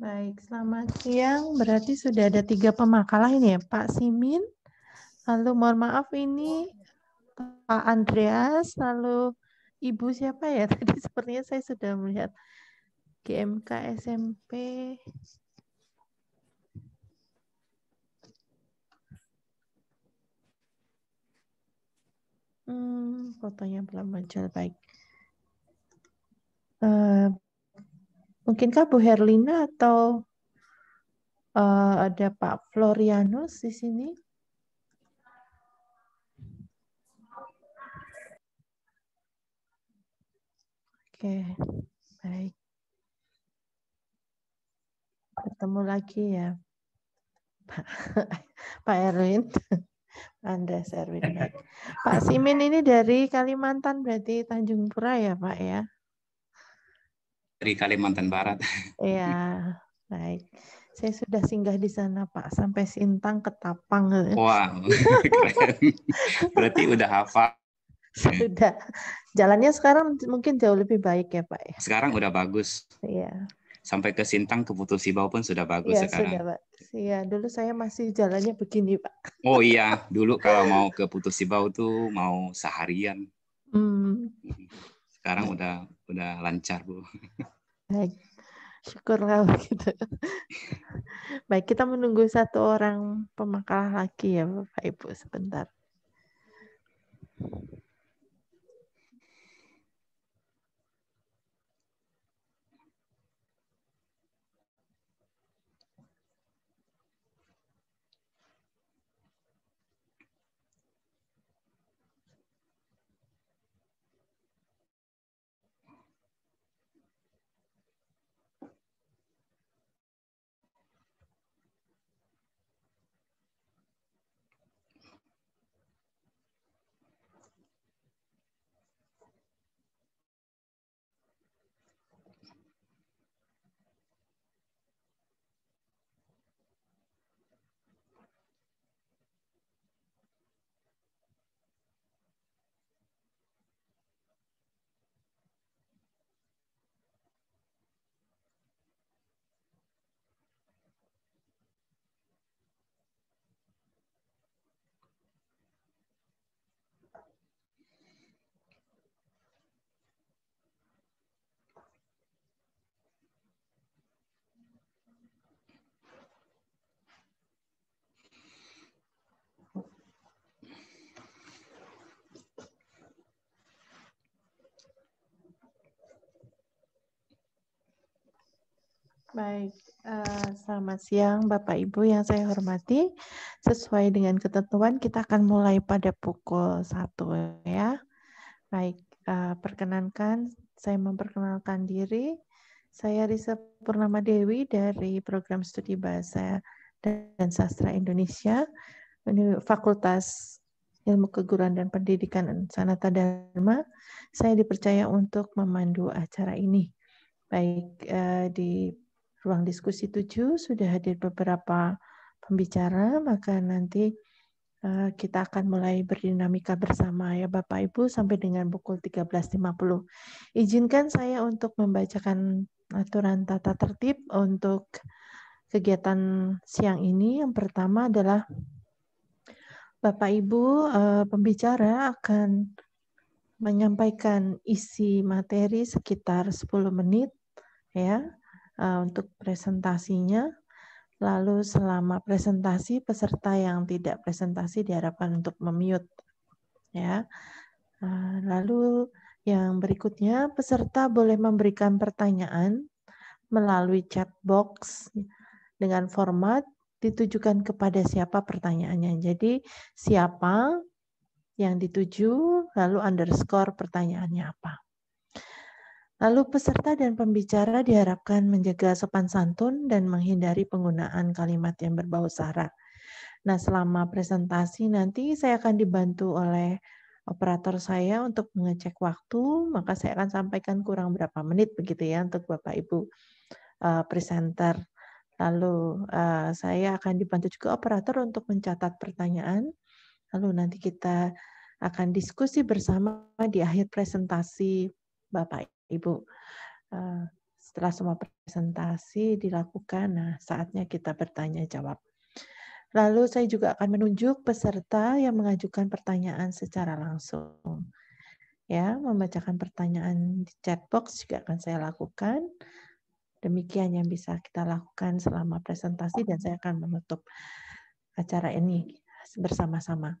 Baik, selamat siang. Berarti sudah ada tiga pemakalah ini ya, Pak Simin. Lalu mohon maaf ini Pak Andreas, lalu Ibu siapa ya? Tadi sepertinya saya sudah melihat GMK SMP. Hmm, fotonya belum muncul baik. Uh, Mungkinkah Bu Herlina atau uh, ada Pak Florianus di sini? Oke, baik. Ketemu lagi ya, Pak, Erwin. Anda Erwin. Pak Simin ini dari Kalimantan berarti Tanjung Pura ya Pak ya? dari Kalimantan Barat. Iya, baik. Saya sudah singgah di sana Pak, sampai Sintang ke Tapang. Wow, keren. Berarti udah hafal. Sudah. Jalannya sekarang mungkin jauh lebih baik ya Pak. Ya? Sekarang udah bagus. Iya. Sampai ke Sintang, ke Putus Sibau pun sudah bagus ya, sekarang. Sudah, Pak. Iya, dulu saya masih jalannya begini Pak. Oh iya, dulu kalau mau ke Putus Sibau tuh mau seharian. Hmm. hmm. Sekarang ya. udah udah lancar, Bu. Baik. Syukurlah begitu. Baik, kita menunggu satu orang pemakalah lagi ya Bapak Ibu sebentar. Baik, uh, selamat siang Bapak Ibu yang saya hormati. Sesuai dengan ketentuan kita akan mulai pada pukul satu ya. Baik, uh, perkenankan saya memperkenalkan diri. Saya Risa Purnama Dewi dari program studi Bahasa dan Sastra Indonesia, Fakultas Ilmu Keguruan dan Pendidikan Sanata Dharma. Saya dipercaya untuk memandu acara ini baik eh, di ruang diskusi 7 sudah hadir beberapa pembicara, maka nanti eh, kita akan mulai berdinamika bersama ya Bapak Ibu sampai dengan pukul 13.50. Izinkan saya untuk membacakan aturan tata tertib untuk kegiatan siang ini. Yang pertama adalah Bapak Ibu eh, pembicara akan menyampaikan isi materi sekitar 10 menit ya Eh, untuk presentasinya. Lalu selama presentasi peserta yang tidak presentasi diharapkan untuk memute ya. Eh, lalu yang berikutnya peserta boleh memberikan pertanyaan melalui chat box dengan format ditujukan kepada siapa pertanyaannya. Jadi siapa yang dituju lalu underscore pertanyaannya apa. Lalu peserta dan pembicara diharapkan menjaga sopan santun dan menghindari penggunaan kalimat yang berbau sara. Nah, selama presentasi nanti saya akan dibantu oleh operator saya untuk mengecek waktu, maka saya akan sampaikan kurang berapa menit begitu ya untuk Bapak Ibu uh, presenter. Lalu uh, saya akan dibantu juga operator untuk mencatat pertanyaan. Lalu nanti kita akan diskusi bersama di akhir presentasi Bapak Ibu. Eh, setelah semua presentasi dilakukan, nah saatnya kita bertanya jawab. Lalu saya juga akan menunjuk peserta yang mengajukan pertanyaan secara langsung. Ya, membacakan pertanyaan di chat box juga akan saya lakukan. Demikian yang bisa kita lakukan selama presentasi dan saya akan menutup acara ini bersama-sama.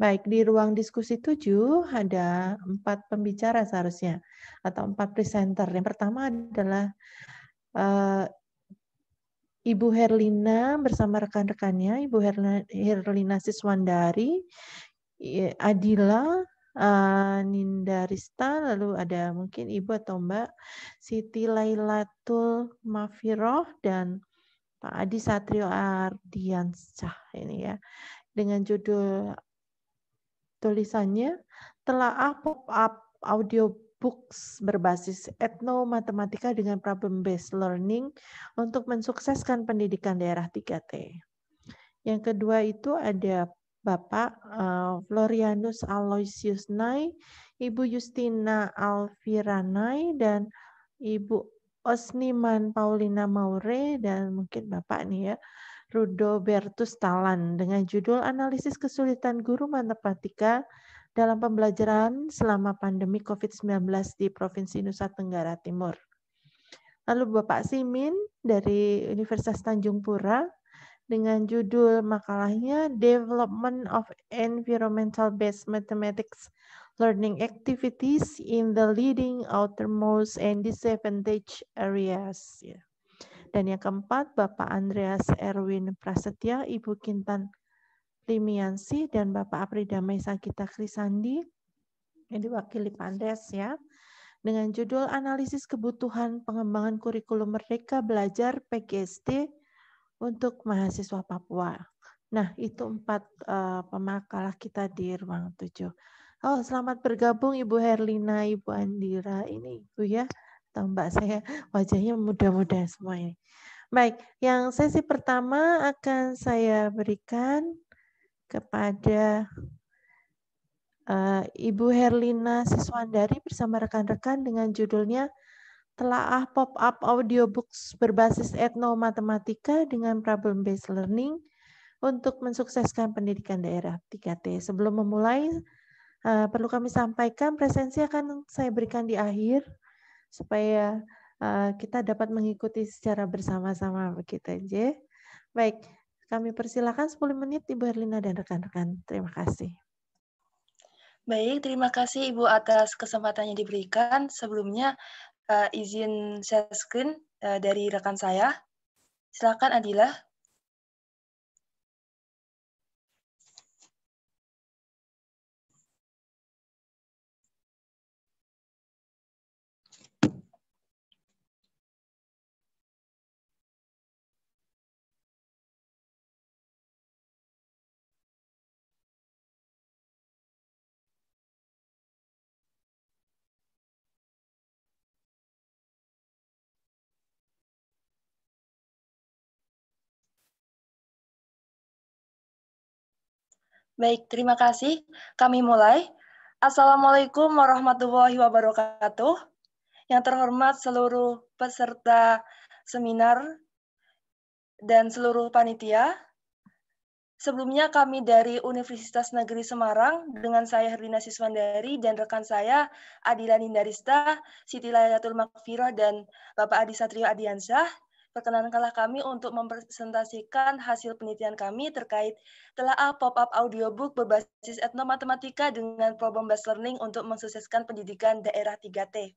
Baik, di ruang diskusi tujuh ada empat pembicara seharusnya, atau empat presenter. Yang pertama adalah uh, Ibu Herlina bersama rekan-rekannya, Ibu Herlina, Herlina Siswandari, Adila, uh, Ninda Rista, lalu ada mungkin Ibu atau Mbak Siti Lailatul Mafiroh, dan Pak Adi Satrio Ardiansyah ini ya dengan judul Tulisannya, telah pop-up audio books berbasis matematika dengan problem-based learning untuk mensukseskan pendidikan daerah 3T. Yang kedua itu ada Bapak uh, Florianus Aloysius Nai, Ibu Justina Alvira Nai, dan Ibu Osniman Paulina Maure, dan mungkin Bapak nih ya, Rudo Bertus Talan dengan judul Analisis Kesulitan Guru Matematika dalam pembelajaran selama pandemi COVID-19 di Provinsi Nusa Tenggara Timur. Lalu Bapak Simin dari Universitas Tanjung Pura dengan judul makalahnya Development of Environmental-Based Mathematics Learning Activities in the Leading Outermost and Disadvantaged Areas. Yeah. Dan yang keempat, Bapak Andreas Erwin Prasetya, Ibu Kintan Limiansi, dan Bapak Apri Damai Maisakita Krisandi, yang diwakili Pandes ya, dengan judul Analisis Kebutuhan Pengembangan Kurikulum Merdeka Belajar PGSD untuk Mahasiswa Papua. Nah, itu empat uh, pemakalah kita di ruang tujuh. Oh, selamat bergabung Ibu Herlina, Ibu Andira, ini Ibu ya atau Mbak saya wajahnya muda-muda semuanya. Baik, yang sesi pertama akan saya berikan kepada uh, Ibu Herlina Siswandari bersama rekan-rekan dengan judulnya Telaah Pop-up Audiobooks berbasis etnomatematika dengan Problem Based Learning untuk mensukseskan pendidikan daerah 3T. Sebelum memulai, eh, perlu kami sampaikan presensi akan saya berikan di akhir supaya uh, kita dapat mengikuti secara bersama-sama begitu aja. Baik, kami persilakan 10 menit Ibu Erlina dan rekan-rekan. Terima kasih. Baik, terima kasih Ibu atas kesempatan yang diberikan. Sebelumnya uh, izin share screen uh, dari rekan saya. Silakan Adila. Baik, terima kasih. Kami mulai. Assalamualaikum warahmatullahi wabarakatuh. Yang terhormat seluruh peserta seminar dan seluruh panitia. Sebelumnya kami dari Universitas Negeri Semarang dengan saya Herlina Siswandari dan rekan saya Adila Nindarista, Siti Layatul Makfirah dan Bapak Adi Satrio Adiansyah perkenankanlah kami untuk mempresentasikan hasil penelitian kami terkait telah pop-up audiobook berbasis etnomatematika dengan problem-based learning untuk mensukseskan pendidikan daerah 3T.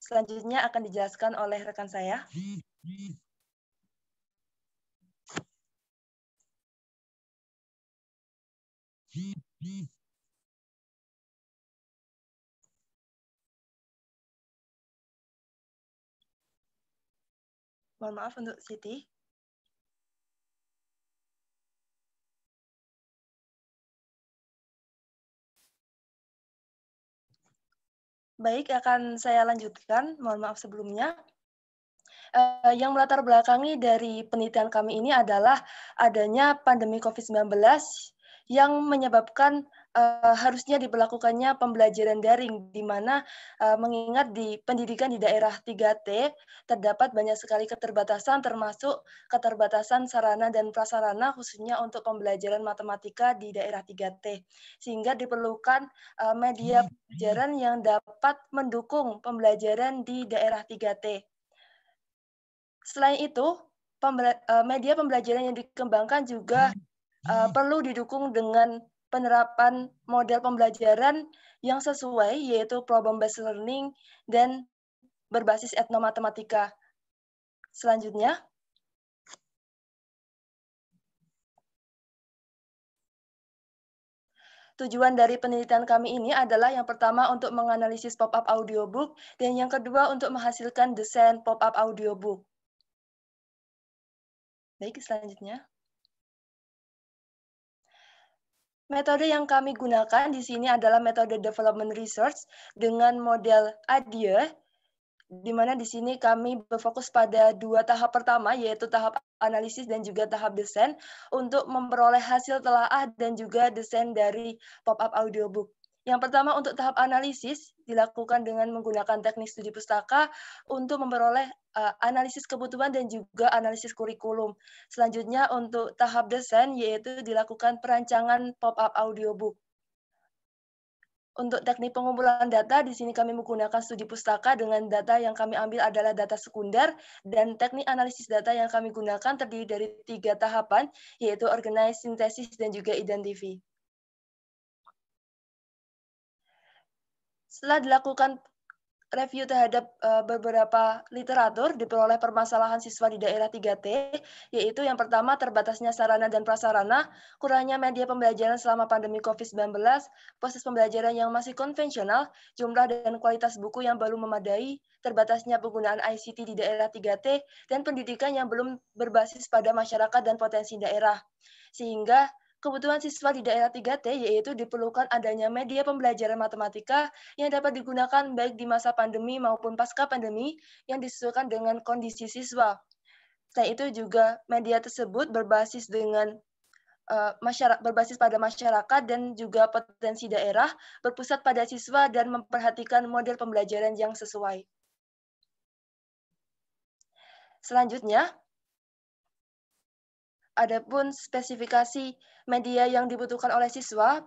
Selanjutnya akan dijelaskan oleh rekan saya. Mohon maaf untuk Siti. Baik, akan saya lanjutkan. Mohon maaf sebelumnya. Uh, yang melatar belakangi dari penelitian kami ini adalah adanya pandemi COVID-19 yang menyebabkan uh, harusnya diberlakukannya pembelajaran daring, di mana uh, mengingat di pendidikan di daerah 3T terdapat banyak sekali keterbatasan, termasuk keterbatasan sarana dan prasarana khususnya untuk pembelajaran matematika di daerah 3T, sehingga diperlukan uh, media iya. pembelajaran yang dapat mendukung pembelajaran di daerah 3T. Selain itu, pembela media pembelajaran yang dikembangkan juga uh, perlu didukung dengan penerapan model pembelajaran yang sesuai yaitu problem-based learning dan berbasis etnomatematika. Selanjutnya. Tujuan dari penelitian kami ini adalah yang pertama untuk menganalisis pop-up audiobook dan yang kedua untuk menghasilkan desain pop-up audiobook. Baik, selanjutnya. Metode yang kami gunakan di sini adalah metode development research dengan model ADIE, di mana di sini kami berfokus pada dua tahap pertama, yaitu tahap analisis dan juga tahap desain, untuk memperoleh hasil telaah dan juga desain dari pop-up audiobook. Yang pertama untuk tahap analisis dilakukan dengan menggunakan teknik studi pustaka untuk memperoleh uh, analisis kebutuhan dan juga analisis kurikulum. Selanjutnya untuk tahap desain yaitu dilakukan perancangan pop-up audiobook. Untuk teknik pengumpulan data, di sini kami menggunakan studi pustaka dengan data yang kami ambil adalah data sekunder, dan teknik analisis data yang kami gunakan terdiri dari tiga tahapan, yaitu organize, sintesis, dan juga identify. Setelah dilakukan review terhadap eh, beberapa literatur diperoleh permasalahan siswa di daerah 3T, yaitu yang pertama terbatasnya sarana dan prasarana, kurangnya media pembelajaran selama pandemi COVID-19, proses pembelajaran yang masih konvensional, jumlah dan kualitas buku yang belum memadai, terbatasnya penggunaan ICT di daerah 3T, dan pendidikan yang belum berbasis pada masyarakat dan potensi daerah. Sehingga kebutuhan siswa di daerah 3T yaitu diperlukan adanya media pembelajaran matematika yang dapat digunakan baik di masa pandemi maupun pasca pandemi yang disesuaikan dengan kondisi siswa. Selain itu juga media tersebut berbasis dengan uh, eh, masyarakat berbasis pada masyarakat dan juga potensi daerah berpusat pada siswa dan memperhatikan model pembelajaran yang sesuai. Selanjutnya, Adapun spesifikasi media yang dibutuhkan oleh siswa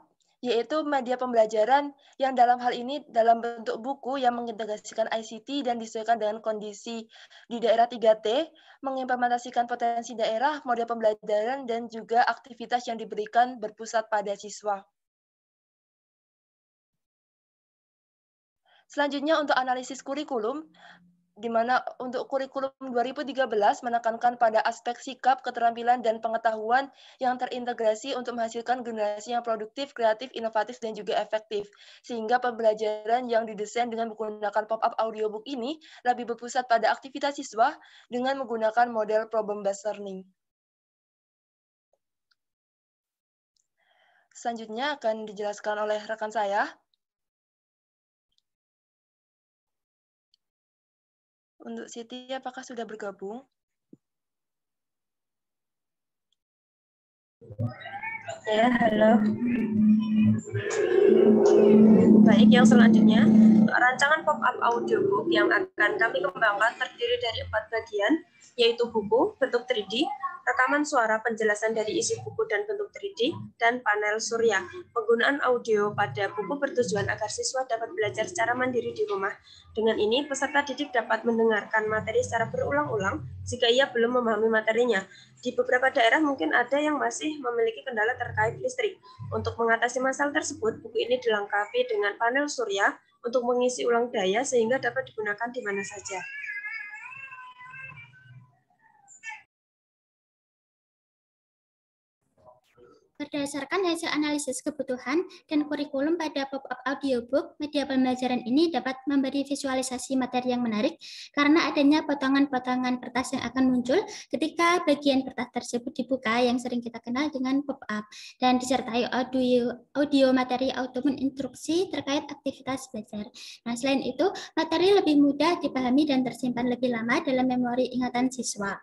yaitu media pembelajaran yang dalam hal ini dalam bentuk buku yang mengintegrasikan ICT dan disesuaikan dengan kondisi di daerah 3T, mengimplementasikan potensi daerah, model pembelajaran, dan juga aktivitas yang diberikan berpusat pada siswa. Selanjutnya untuk analisis kurikulum, di mana untuk kurikulum 2013 menekankan pada aspek sikap, keterampilan, dan pengetahuan yang terintegrasi untuk menghasilkan generasi yang produktif, kreatif, inovatif, dan juga efektif. Sehingga pembelajaran yang didesain dengan menggunakan pop-up audiobook ini lebih berpusat pada aktivitas siswa dengan menggunakan model problem-based learning. Selanjutnya akan dijelaskan oleh rekan saya. Untuk Siti, apakah sudah bergabung? Ya, halo. Baik, yang selanjutnya, rancangan pop-up audiobook yang akan kami kembangkan terdiri dari empat bagian, yaitu buku, bentuk 3D, rekaman suara, penjelasan dari isi buku dan bentuk 3D, dan panel surya. Penggunaan audio pada buku bertujuan agar siswa dapat belajar secara mandiri di rumah. Dengan ini, peserta didik dapat mendengarkan materi secara berulang-ulang jika ia belum memahami materinya. Di beberapa daerah mungkin ada yang masih memiliki kendala terkait listrik. Untuk mengatasi masalah tersebut, buku ini dilengkapi dengan panel surya untuk mengisi ulang daya sehingga dapat digunakan di mana saja. Berdasarkan hasil analisis kebutuhan dan kurikulum pada pop-up audiobook, media pembelajaran ini dapat memberi visualisasi materi yang menarik karena adanya potongan-potongan kertas yang akan muncul ketika bagian kertas tersebut dibuka yang sering kita kenal dengan pop-up dan disertai audio audio materi ataupun instruksi terkait aktivitas belajar. Nah, selain itu, materi lebih mudah dipahami dan tersimpan lebih lama dalam memori ingatan siswa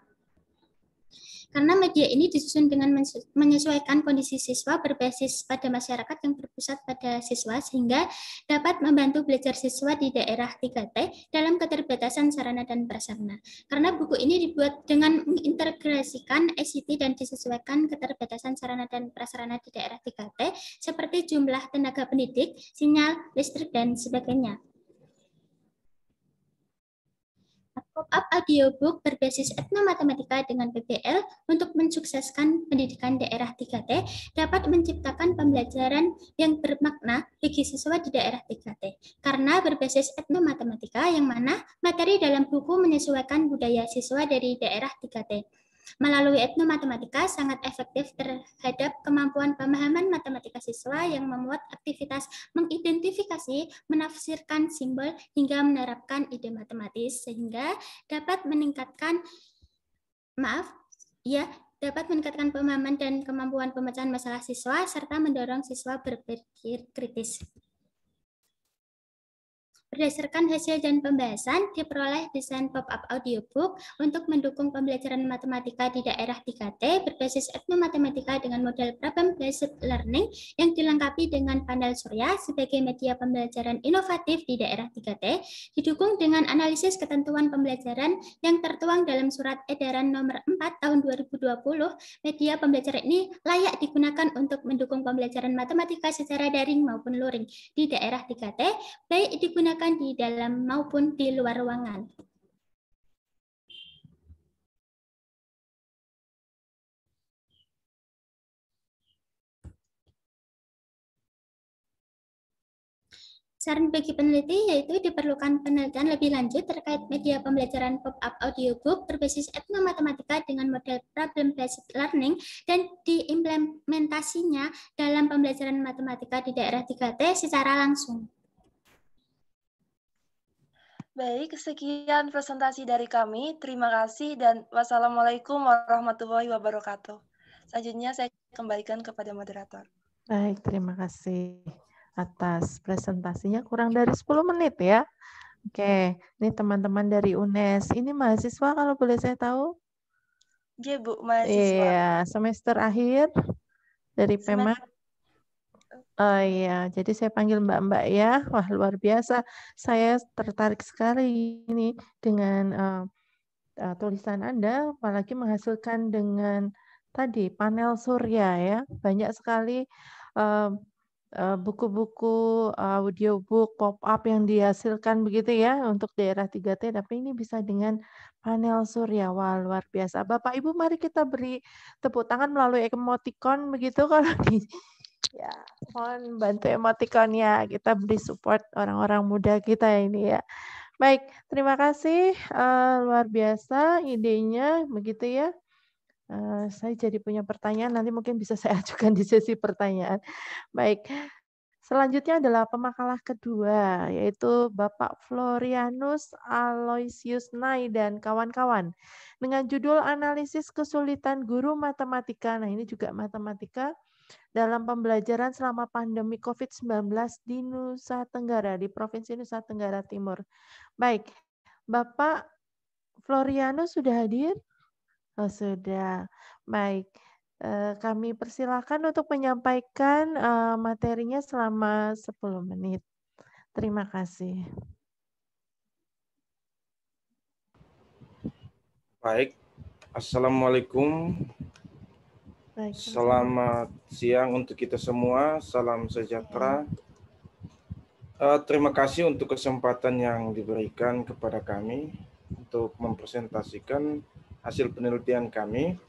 karena media ini disusun dengan menyesuaikan kondisi siswa berbasis pada masyarakat yang berpusat pada siswa sehingga dapat membantu belajar siswa di daerah 3T dalam keterbatasan sarana dan prasarana. Karena buku ini dibuat dengan mengintegrasikan ICT dan disesuaikan keterbatasan sarana dan prasarana di daerah 3T seperti jumlah tenaga pendidik, sinyal, listrik, dan sebagainya. pop-up audiobook berbasis etnomatematika dengan PBL untuk mensukseskan pendidikan daerah 3T dapat menciptakan pembelajaran yang bermakna bagi siswa di daerah 3T. Karena berbasis etnomatematika yang mana materi dalam buku menyesuaikan budaya siswa dari daerah 3T melalui etnomatematika sangat efektif terhadap kemampuan pemahaman matematika siswa yang memuat aktivitas mengidentifikasi, menafsirkan simbol, hingga menerapkan ide matematis, sehingga dapat meningkatkan, maaf, ya, dapat meningkatkan pemahaman dan kemampuan pemecahan masalah siswa, serta mendorong siswa berpikir kritis. Berdasarkan hasil dan pembahasan, diperoleh desain pop-up audiobook untuk mendukung pembelajaran matematika di daerah 3T berbasis matematika dengan model problem-based learning yang dilengkapi dengan panel surya sebagai media pembelajaran inovatif di daerah 3T, didukung dengan analisis ketentuan pembelajaran yang tertuang dalam surat edaran nomor 4 tahun 2020, media pembelajaran ini layak digunakan untuk mendukung pembelajaran matematika secara daring maupun luring di daerah 3T, baik digunakan digunakan di dalam maupun di luar ruangan. Saran bagi peneliti yaitu diperlukan penelitian lebih lanjut terkait media pembelajaran pop-up audiobook berbasis etnomatematika dengan model problem-based learning dan diimplementasinya dalam pembelajaran matematika di daerah 3T secara langsung. Baik, sekian presentasi dari kami. Terima kasih dan wassalamualaikum warahmatullahi wabarakatuh. Selanjutnya saya kembalikan kepada moderator. Baik, terima kasih atas presentasinya kurang dari 10 menit ya. Oke, ini teman-teman dari UNES. Ini mahasiswa kalau boleh saya tahu? Iya, Bu, mahasiswa. Iya, semester akhir dari PEMA. Oh iya, jadi saya panggil Mbak-mbak ya. Wah, luar biasa. Saya tertarik sekali ini dengan uh, uh, tulisan Anda, apalagi menghasilkan dengan tadi panel surya ya. Banyak sekali uh, buku-buku audiobook pop-up yang dihasilkan begitu ya untuk daerah 3T tapi ini bisa dengan panel surya wah luar biasa Bapak Ibu mari kita beri tepuk tangan melalui emoticon begitu kalau di ya mohon bantu emotikonnya kita beri support orang-orang muda kita ini ya baik terima kasih uh, luar biasa idenya begitu ya uh, saya jadi punya pertanyaan nanti mungkin bisa saya ajukan di sesi pertanyaan baik Selanjutnya adalah pemakalah kedua, yaitu Bapak Florianus Aloysius Nai dan kawan-kawan. Dengan judul Analisis Kesulitan Guru Matematika, nah ini juga matematika, dalam pembelajaran selama pandemi COVID-19 di Nusa Tenggara, di Provinsi Nusa Tenggara Timur. Baik, Bapak Floriano sudah hadir? Oh, sudah. Baik, eh, kami persilakan untuk menyampaikan eh, materinya selama 10 menit. Terima kasih. Baik, Assalamualaikum Selamat siang untuk kita semua. Salam sejahtera. Uh, terima kasih untuk kesempatan yang diberikan kepada kami untuk mempresentasikan hasil penelitian kami.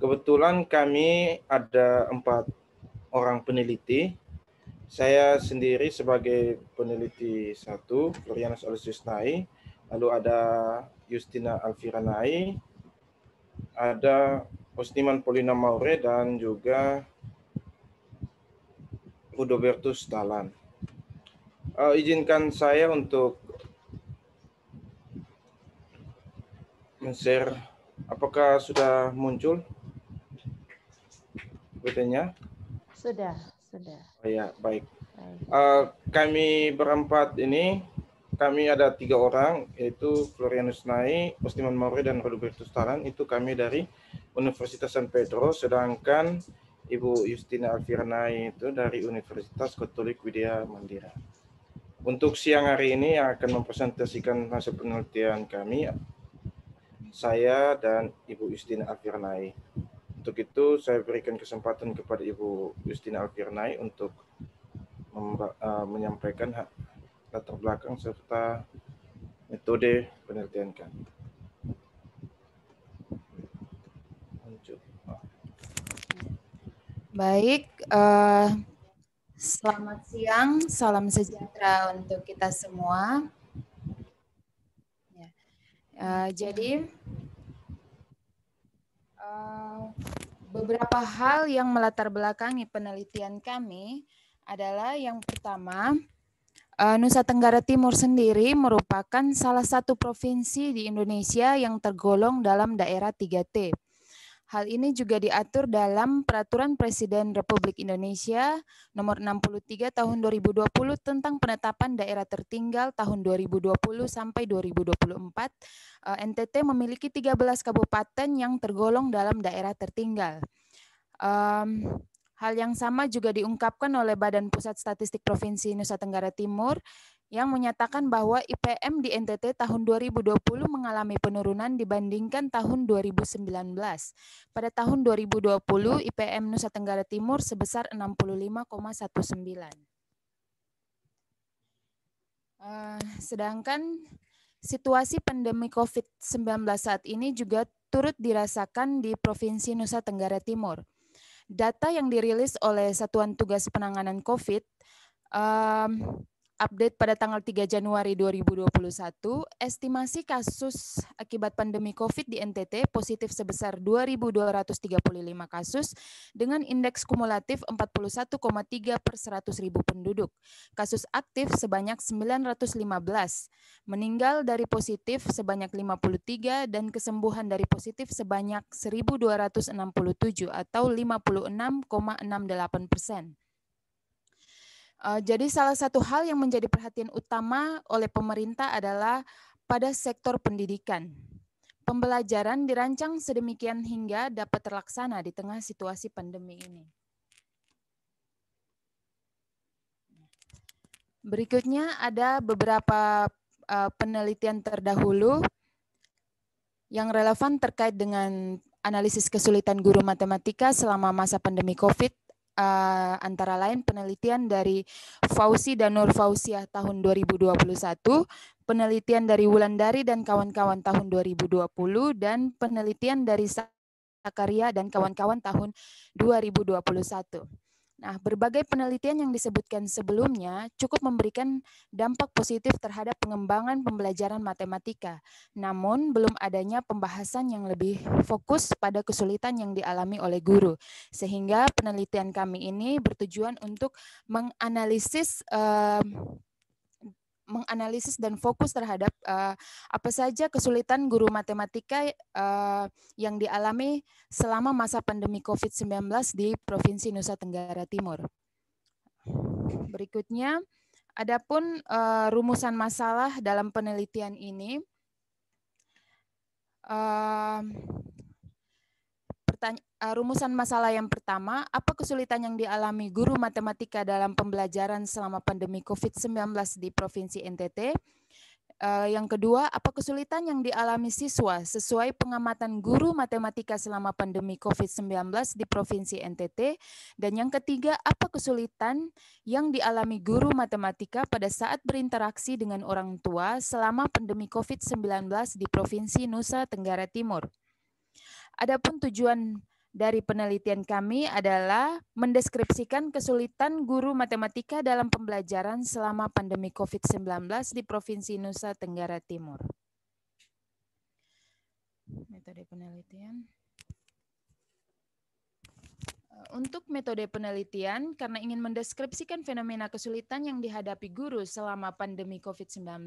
Kebetulan kami ada empat orang peneliti. Saya sendiri sebagai peneliti satu, Florianus Nai. Lalu ada Justina Alfiranai, ada Osniman Polina Maure dan juga Udobertus Talan. Uh, izinkan saya untuk men-share apakah sudah muncul berikutnya? Sudah, sudah. Oh, ya, baik. baik. Uh, kami berempat ini kami ada tiga orang yaitu Florianus Nai, Ustiman Maure dan Robertus Talan. itu kami dari Universitas San Pedro, sedangkan Ibu Justina Alfirnai itu dari Universitas Katolik Widya Mandira. Untuk siang hari ini yang akan mempresentasikan hasil penelitian kami, saya dan Ibu Justina Alfirnai. Untuk itu saya berikan kesempatan kepada Ibu Justina Alfirnai untuk eh, menyampaikan latar belakang serta metode penelitian kami. Baik, uh, selamat siang, salam sejahtera untuk kita semua. Ya. Uh, jadi, uh, beberapa hal yang melatar belakangi penelitian kami adalah yang pertama, uh, Nusa Tenggara Timur sendiri merupakan salah satu provinsi di Indonesia yang tergolong dalam daerah 3T Hal ini juga diatur dalam Peraturan Presiden Republik Indonesia Nomor 63 Tahun 2020 tentang penetapan daerah tertinggal tahun 2020 sampai 2024. Eh, NTT memiliki 13 kabupaten yang tergolong dalam daerah tertinggal. Um, hal yang sama juga diungkapkan oleh Badan Pusat Statistik Provinsi Nusa Tenggara Timur yang menyatakan bahwa IPM di NTT tahun 2020 mengalami penurunan dibandingkan tahun 2019. Pada tahun 2020, IPM Nusa Tenggara Timur sebesar 65,19. Uh, eh, sedangkan situasi pandemi COVID-19 saat ini juga turut dirasakan di Provinsi Nusa Tenggara Timur. Data yang dirilis oleh Satuan Tugas Penanganan COVID uh, update pada tanggal 3 Januari 2021, estimasi kasus akibat pandemi COVID di NTT positif sebesar 2.235 kasus dengan indeks kumulatif 41,3 per 100 ribu penduduk. Kasus aktif sebanyak 915, meninggal dari positif sebanyak 53 dan kesembuhan dari positif sebanyak 1.267 atau 56,68 persen. Eh, jadi salah satu hal yang menjadi perhatian utama oleh pemerintah adalah pada sektor pendidikan. Pembelajaran dirancang sedemikian hingga dapat terlaksana di tengah situasi pandemi ini. Berikutnya ada beberapa eh, penelitian terdahulu yang relevan terkait dengan analisis kesulitan guru matematika selama masa pandemi COVID uh, antara lain penelitian dari Fauzi dan Nur Fauziah ya, tahun 2021, penelitian dari Wulandari dan kawan-kawan tahun 2020, dan penelitian dari Sakaria dan kawan-kawan tahun 2021. Nah, berbagai penelitian yang disebutkan sebelumnya cukup memberikan dampak positif terhadap pengembangan pembelajaran matematika. Namun, belum adanya pembahasan yang lebih fokus pada kesulitan yang dialami oleh guru. Sehingga penelitian kami ini bertujuan untuk menganalisis uh, menganalisis dan fokus terhadap uh, apa saja kesulitan guru matematika uh, yang dialami selama masa pandemi COVID-19 di Provinsi Nusa Tenggara Timur. Berikutnya, adapun uh, rumusan masalah dalam penelitian ini uh, uh, rumusan masalah yang pertama, apa kesulitan yang dialami guru matematika dalam pembelajaran selama pandemi COVID-19 di Provinsi NTT? Uh, eh, yang kedua, apa kesulitan yang dialami siswa sesuai pengamatan guru matematika selama pandemi COVID-19 di Provinsi NTT? Dan yang ketiga, apa kesulitan yang dialami guru matematika pada saat berinteraksi dengan orang tua selama pandemi COVID-19 di Provinsi Nusa Tenggara Timur? Adapun tujuan dari penelitian kami adalah mendeskripsikan kesulitan guru matematika dalam pembelajaran selama pandemi COVID-19 di Provinsi Nusa Tenggara Timur. Metode penelitian. Eh, untuk metode penelitian, karena ingin mendeskripsikan fenomena kesulitan yang dihadapi guru selama pandemi COVID-19,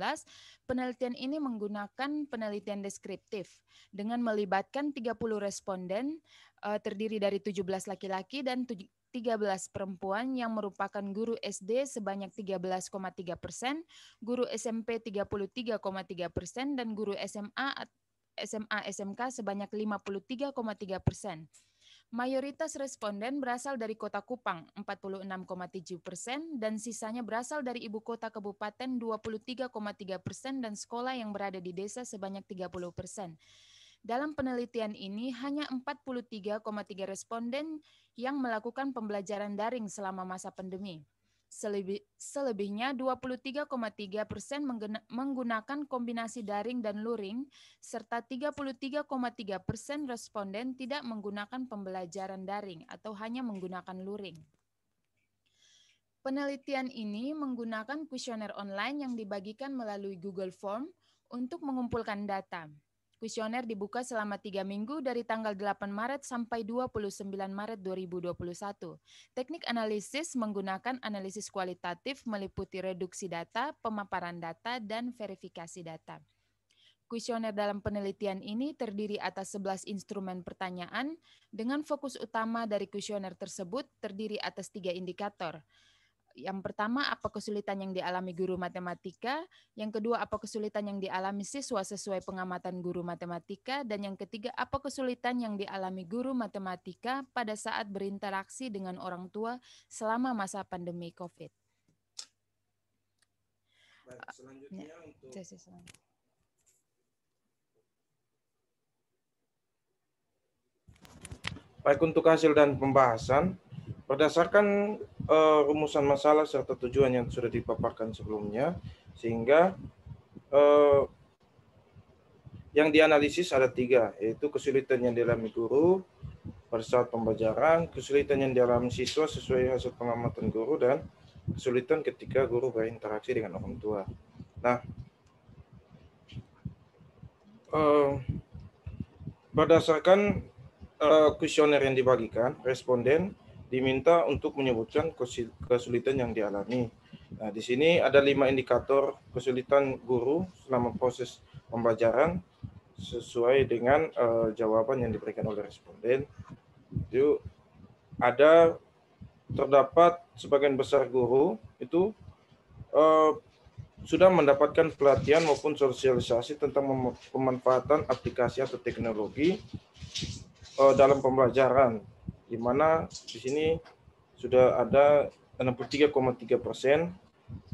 penelitian ini menggunakan penelitian deskriptif dengan melibatkan 30 responden uh, terdiri dari 17 laki-laki dan 13 perempuan yang merupakan guru SD sebanyak 13,3 persen, guru SMP 33,3 persen, dan guru SMA SMA SMK sebanyak 53,3 persen. Mayoritas responden berasal dari kota Kupang 46,7 persen dan sisanya berasal dari ibu kota kabupaten 23,3 persen dan sekolah yang berada di desa sebanyak 30 persen. Dalam penelitian ini, hanya 43,3 responden yang melakukan pembelajaran daring selama masa pandemi. Selebih, selebihnya 23,3 persen menggunakan kombinasi daring dan luring, serta 33,3 persen responden tidak menggunakan pembelajaran daring atau hanya menggunakan luring. Penelitian ini menggunakan kuesioner online yang dibagikan melalui Google Form untuk mengumpulkan data. Kuesioner dibuka selama tiga minggu dari tanggal 8 Maret sampai 29 Maret 2021. Teknik analisis menggunakan analisis kualitatif meliputi reduksi data, pemaparan data, dan verifikasi data. Kuesioner dalam penelitian ini terdiri atas 11 instrumen pertanyaan dengan fokus utama dari kuesioner tersebut terdiri atas tiga indikator, yang pertama apa kesulitan yang dialami guru matematika, yang kedua apa kesulitan yang dialami siswa sesuai pengamatan guru matematika, dan yang ketiga apa kesulitan yang dialami guru matematika pada saat berinteraksi dengan orang tua selama masa pandemi COVID. Baik, ah, selanjutnya ya, untuk Baik untuk hasil dan pembahasan, berdasarkan uh, rumusan masalah serta tujuan yang sudah dipaparkan sebelumnya, sehingga uh, yang dianalisis ada tiga, yaitu kesulitan yang dialami guru pada saat pembelajaran, kesulitan yang dialami siswa sesuai hasil pengamatan guru, dan kesulitan ketika guru berinteraksi dengan orang tua. Nah, uh, berdasarkan kuesioner uh, yang dibagikan, responden diminta untuk menyebutkan kesulitan yang dialami. Nah, di sini ada lima indikator kesulitan guru selama proses pembelajaran sesuai dengan uh, jawaban yang diberikan oleh responden. Itu ada terdapat sebagian besar guru itu uh, sudah mendapatkan pelatihan maupun sosialisasi tentang pemanfaatan aplikasi atau teknologi uh, dalam pembelajaran di mana di sini sudah ada 63,3 persen.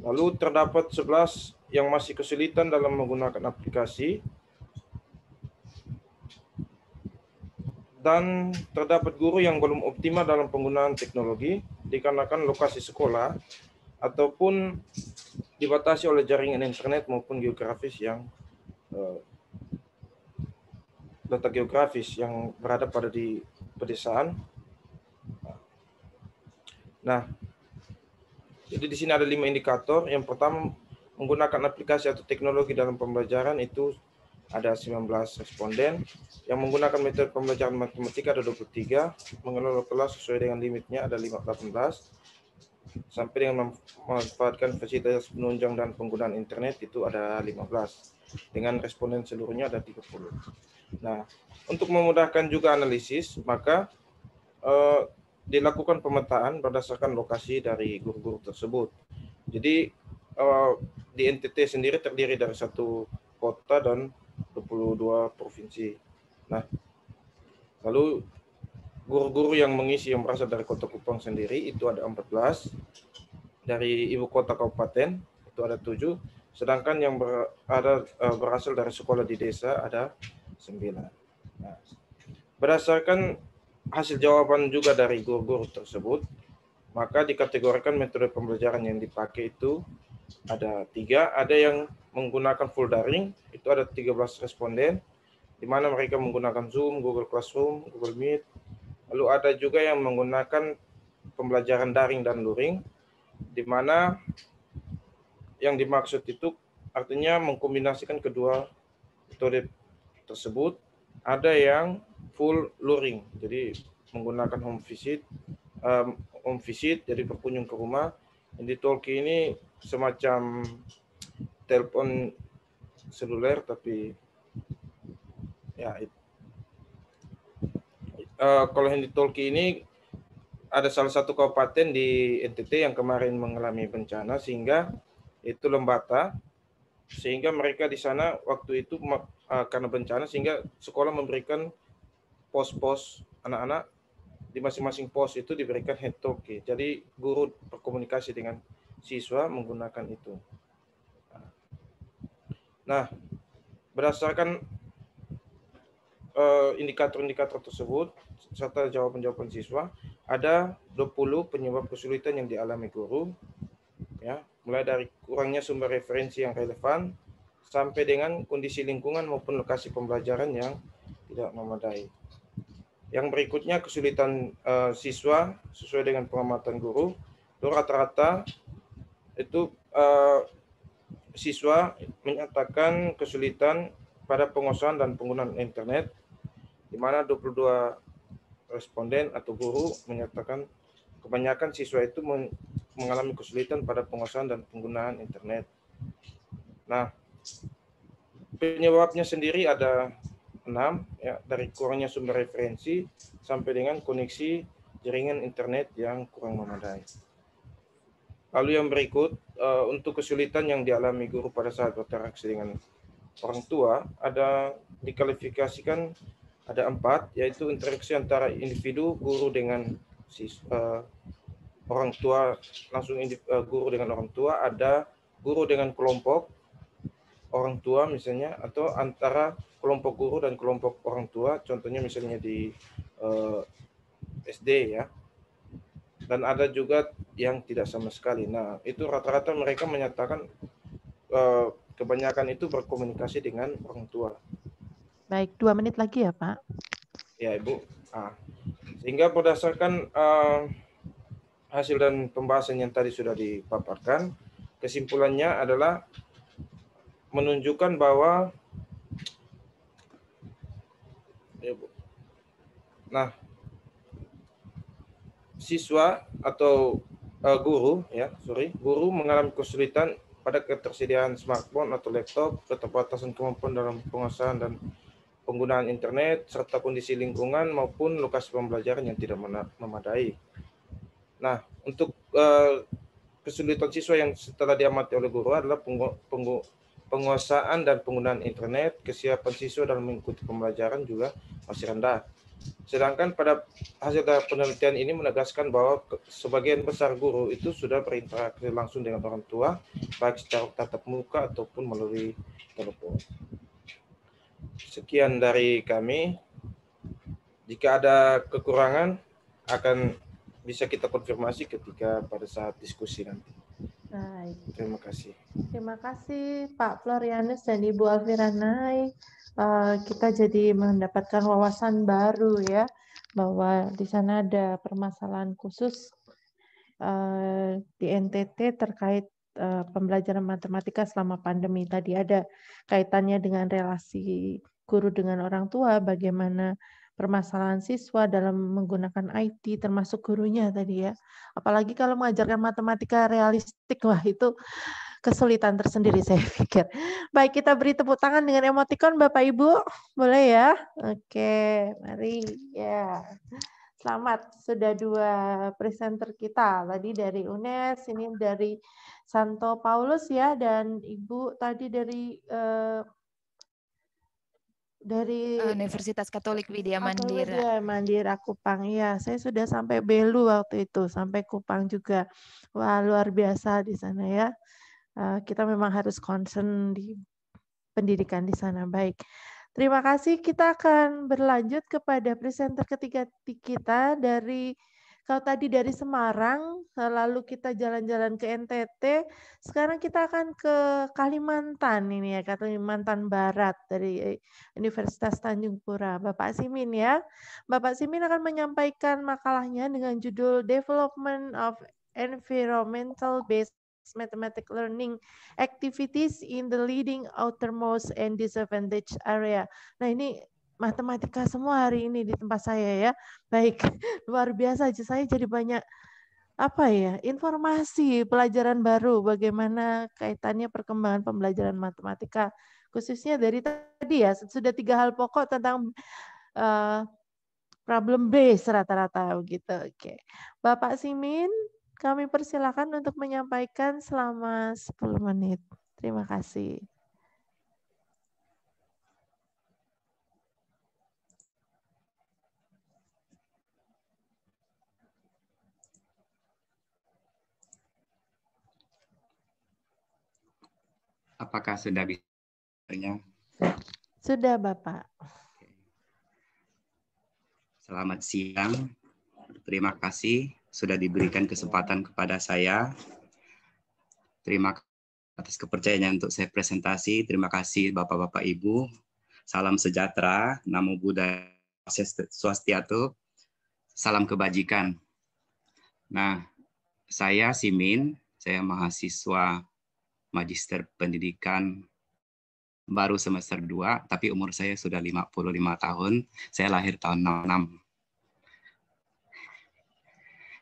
Lalu terdapat 11 yang masih kesulitan dalam menggunakan aplikasi. Dan terdapat guru yang belum optimal dalam penggunaan teknologi dikarenakan lokasi sekolah ataupun dibatasi oleh jaringan internet maupun geografis yang letak eh, geografis yang berada pada di pedesaan Nah, jadi di sini ada lima indikator. Yang pertama menggunakan aplikasi atau teknologi dalam pembelajaran itu ada 19 responden. Yang menggunakan metode pembelajaran matematika ada 23. Mengelola kelas sesuai dengan limitnya ada 18. Sampai dengan memanfaatkan fasilitas penunjang dan penggunaan internet itu ada 15. Dengan responden seluruhnya ada 30. Nah, untuk memudahkan juga analisis, maka eh, dilakukan pemetaan berdasarkan lokasi dari guru-guru tersebut. Jadi uh, di NTT sendiri terdiri dari satu kota dan 22 provinsi. Nah, lalu guru-guru yang mengisi yang berasal dari kota Kupang sendiri itu ada 14, dari ibu kota kabupaten itu ada 7, sedangkan yang ber, ada eh, berasal dari sekolah di desa ada 9. Nah, berdasarkan hasil jawaban juga dari guru-guru tersebut, maka dikategorikan metode pembelajaran yang dipakai itu ada tiga, ada yang menggunakan full daring, itu ada 13 responden, di mana mereka menggunakan Zoom, Google Classroom, Google Meet, lalu ada juga yang menggunakan pembelajaran daring dan luring, di mana yang dimaksud itu artinya mengkombinasikan kedua metode tersebut, ada yang full luring. Jadi menggunakan home visit, um, home visit jadi berkunjung ke rumah. Yang di Turki ini semacam telepon seluler tapi ya it, uh, kalau yang di Turki ini ada salah satu kabupaten di NTT yang kemarin mengalami bencana sehingga itu Lembata sehingga mereka di sana waktu itu uh, karena bencana sehingga sekolah memberikan pos-pos anak-anak di masing-masing pos itu diberikan head talkie. Jadi guru berkomunikasi dengan siswa menggunakan itu. Nah, berdasarkan eh, indikator-indikator uh, tersebut serta jawaban-jawaban siswa, ada 20 penyebab kesulitan yang dialami guru. Ya, mulai dari kurangnya sumber referensi yang relevan sampai dengan kondisi lingkungan maupun lokasi pembelajaran yang tidak memadai. Yang berikutnya kesulitan uh, siswa sesuai dengan pengamatan guru. Itu rata-rata itu uh, siswa menyatakan kesulitan pada pengosongan dan penggunaan internet di mana 22 responden atau guru menyatakan kebanyakan siswa itu mengalami kesulitan pada pengosongan dan penggunaan internet. Nah, penyebabnya sendiri ada 6 ya dari kurangnya sumber referensi sampai dengan koneksi jaringan internet yang kurang memadai. Lalu yang berikut uh, untuk kesulitan yang dialami guru pada saat berinteraksi dengan orang tua ada dikalifikasikan ada empat yaitu interaksi antara individu guru dengan siswa, uh, eh, orang tua langsung uh, guru dengan orang tua ada guru dengan kelompok orang tua misalnya atau antara kelompok guru dan kelompok orang tua contohnya misalnya di eh, SD ya dan ada juga yang tidak sama sekali nah itu rata-rata mereka menyatakan eh, kebanyakan itu berkomunikasi dengan orang tua baik dua menit lagi ya pak ya ibu ah. sehingga berdasarkan eh, hasil dan pembahasan yang tadi sudah dipaparkan kesimpulannya adalah menunjukkan bahwa ya Nah, siswa atau uh, guru ya, sorry, guru mengalami kesulitan pada ketersediaan smartphone atau laptop, keterbatasan kemampuan dalam penguasaan dan penggunaan internet, serta kondisi lingkungan maupun lokasi pembelajaran yang tidak memadai. Nah, untuk uh, kesulitan siswa yang setelah diamati oleh guru adalah penggu penggu penguasaan dan penggunaan internet, kesiapan siswa dalam mengikuti pembelajaran juga masih rendah. Sedangkan pada hasil dari penelitian ini menegaskan bahwa sebagian besar guru itu sudah berinteraksi langsung dengan orang tua, baik secara tatap muka ataupun melalui telepon. Sekian dari kami. Jika ada kekurangan, akan bisa kita konfirmasi ketika pada saat diskusi nanti. Baik. Terima kasih. Terima kasih Pak Florianus dan Ibu Alvira Nai. Eh, kita jadi mendapatkan wawasan baru ya bahwa di sana ada permasalahan khusus eh, di NTT terkait eh, pembelajaran matematika selama pandemi. Tadi ada kaitannya dengan relasi guru dengan orang tua, bagaimana permasalahan siswa dalam menggunakan IT termasuk gurunya tadi ya. Apalagi kalau mengajarkan matematika realistik wah itu kesulitan tersendiri saya pikir. Baik, kita beri tepuk tangan dengan emotikon Bapak Ibu. Boleh ya? Oke, mari ya. Selamat sudah dua presenter kita tadi dari UNES, ini dari Santo Paulus ya dan Ibu tadi dari eh, dari eh, Universitas Katolik Widya Mandira. Katolik Widya Mandira Kupang. Iya, saya sudah sampai Belu waktu itu, sampai Kupang juga. Wah, luar biasa di sana ya. Eh, kita memang harus concern di pendidikan di sana. Baik. Terima kasih. Kita akan berlanjut kepada presenter ketiga kita dari kalau tadi dari Semarang, eh, lalu kita jalan-jalan ke NTT, sekarang kita akan ke Kalimantan ini ya, Kalimantan Barat dari eh, Universitas Tanjung Pura. Bapak Simin ya. Bapak Simin akan menyampaikan makalahnya dengan judul Development of Environmental Based Mathematics Learning Activities in the Leading Outermost and Disadvantaged Area. Nah ini matematika semua hari ini di tempat saya ya. Baik, luar biasa aja saya jadi banyak apa ya informasi pelajaran baru bagaimana kaitannya perkembangan pembelajaran matematika khususnya dari tadi ya sudah tiga hal pokok tentang uh, problem base rata-rata begitu oke bapak Simin kami persilakan untuk menyampaikan selama 10 menit terima kasih Apakah sudah bisa? Sudah, Bapak. Selamat siang. Terima kasih sudah diberikan kesempatan kepada saya. Terima kasih atas kepercayaannya untuk saya presentasi. Terima kasih Bapak-Bapak Ibu. Salam sejahtera, namo Buddha, swastiatu, salam kebajikan. Nah, saya Simin, saya mahasiswa magister pendidikan baru semester 2, tapi umur saya sudah 55 tahun. Saya lahir tahun 66.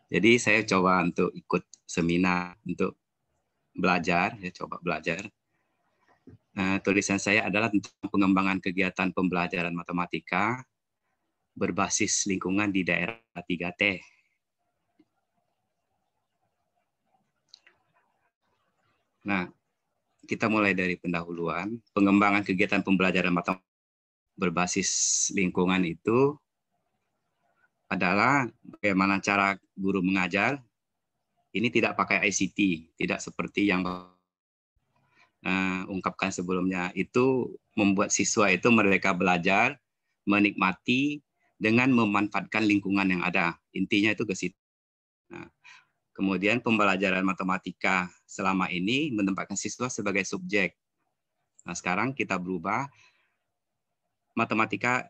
Jadi saya coba untuk ikut seminar, untuk belajar, ya coba belajar. Uh, tulisan saya adalah tentang pengembangan kegiatan pembelajaran matematika berbasis lingkungan di daerah 3T. Nah, kita mulai dari pendahuluan, pengembangan kegiatan pembelajaran mata berbasis lingkungan itu adalah bagaimana cara guru mengajar. Ini tidak pakai ICT, tidak seperti yang uh, ungkapkan sebelumnya. Itu membuat siswa itu mereka belajar, menikmati dengan memanfaatkan lingkungan yang ada. Intinya itu ke situ. Nah, Kemudian pembelajaran matematika selama ini menempatkan siswa sebagai subjek. Nah, sekarang kita berubah matematika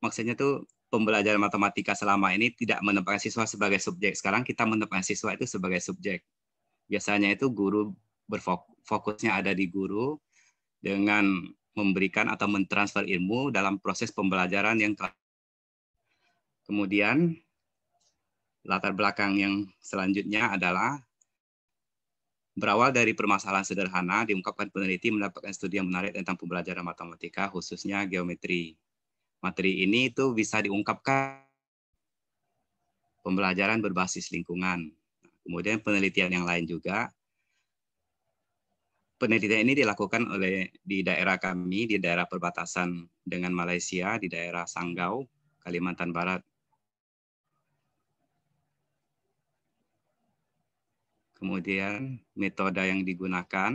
maksudnya tuh pembelajaran matematika selama ini tidak menempatkan siswa sebagai subjek. Sekarang kita menempatkan siswa itu sebagai subjek. Biasanya itu guru berfokusnya ada di guru dengan memberikan atau mentransfer ilmu dalam proses pembelajaran yang kemudian Latar belakang yang selanjutnya adalah berawal dari permasalahan sederhana diungkapkan peneliti mendapatkan studi yang menarik tentang pembelajaran matematika khususnya geometri. Materi ini itu bisa diungkapkan pembelajaran berbasis lingkungan. Kemudian penelitian yang lain juga penelitian ini dilakukan oleh di daerah kami di daerah perbatasan dengan Malaysia di daerah Sanggau, Kalimantan Barat. kemudian metode yang digunakan.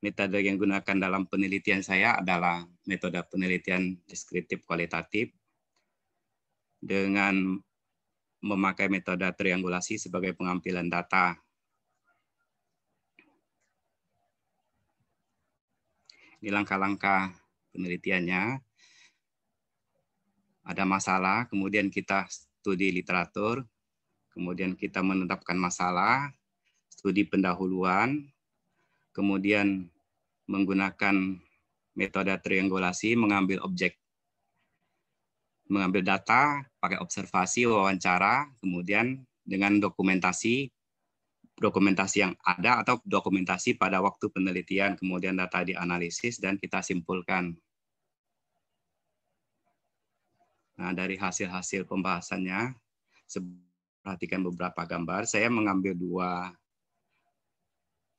Metode yang digunakan dalam penelitian saya adalah metode penelitian deskriptif kualitatif dengan memakai metode triangulasi sebagai pengambilan data. Ini langkah-langkah penelitiannya. Ada masalah, kemudian kita studi literatur, kemudian kita menetapkan masalah, studi pendahuluan, kemudian menggunakan metode triangulasi mengambil objek mengambil data, pakai observasi, wawancara, kemudian dengan dokumentasi dokumentasi yang ada atau dokumentasi pada waktu penelitian, kemudian data dianalisis dan kita simpulkan. Nah, dari hasil-hasil pembahasannya, perhatikan beberapa gambar. Saya mengambil dua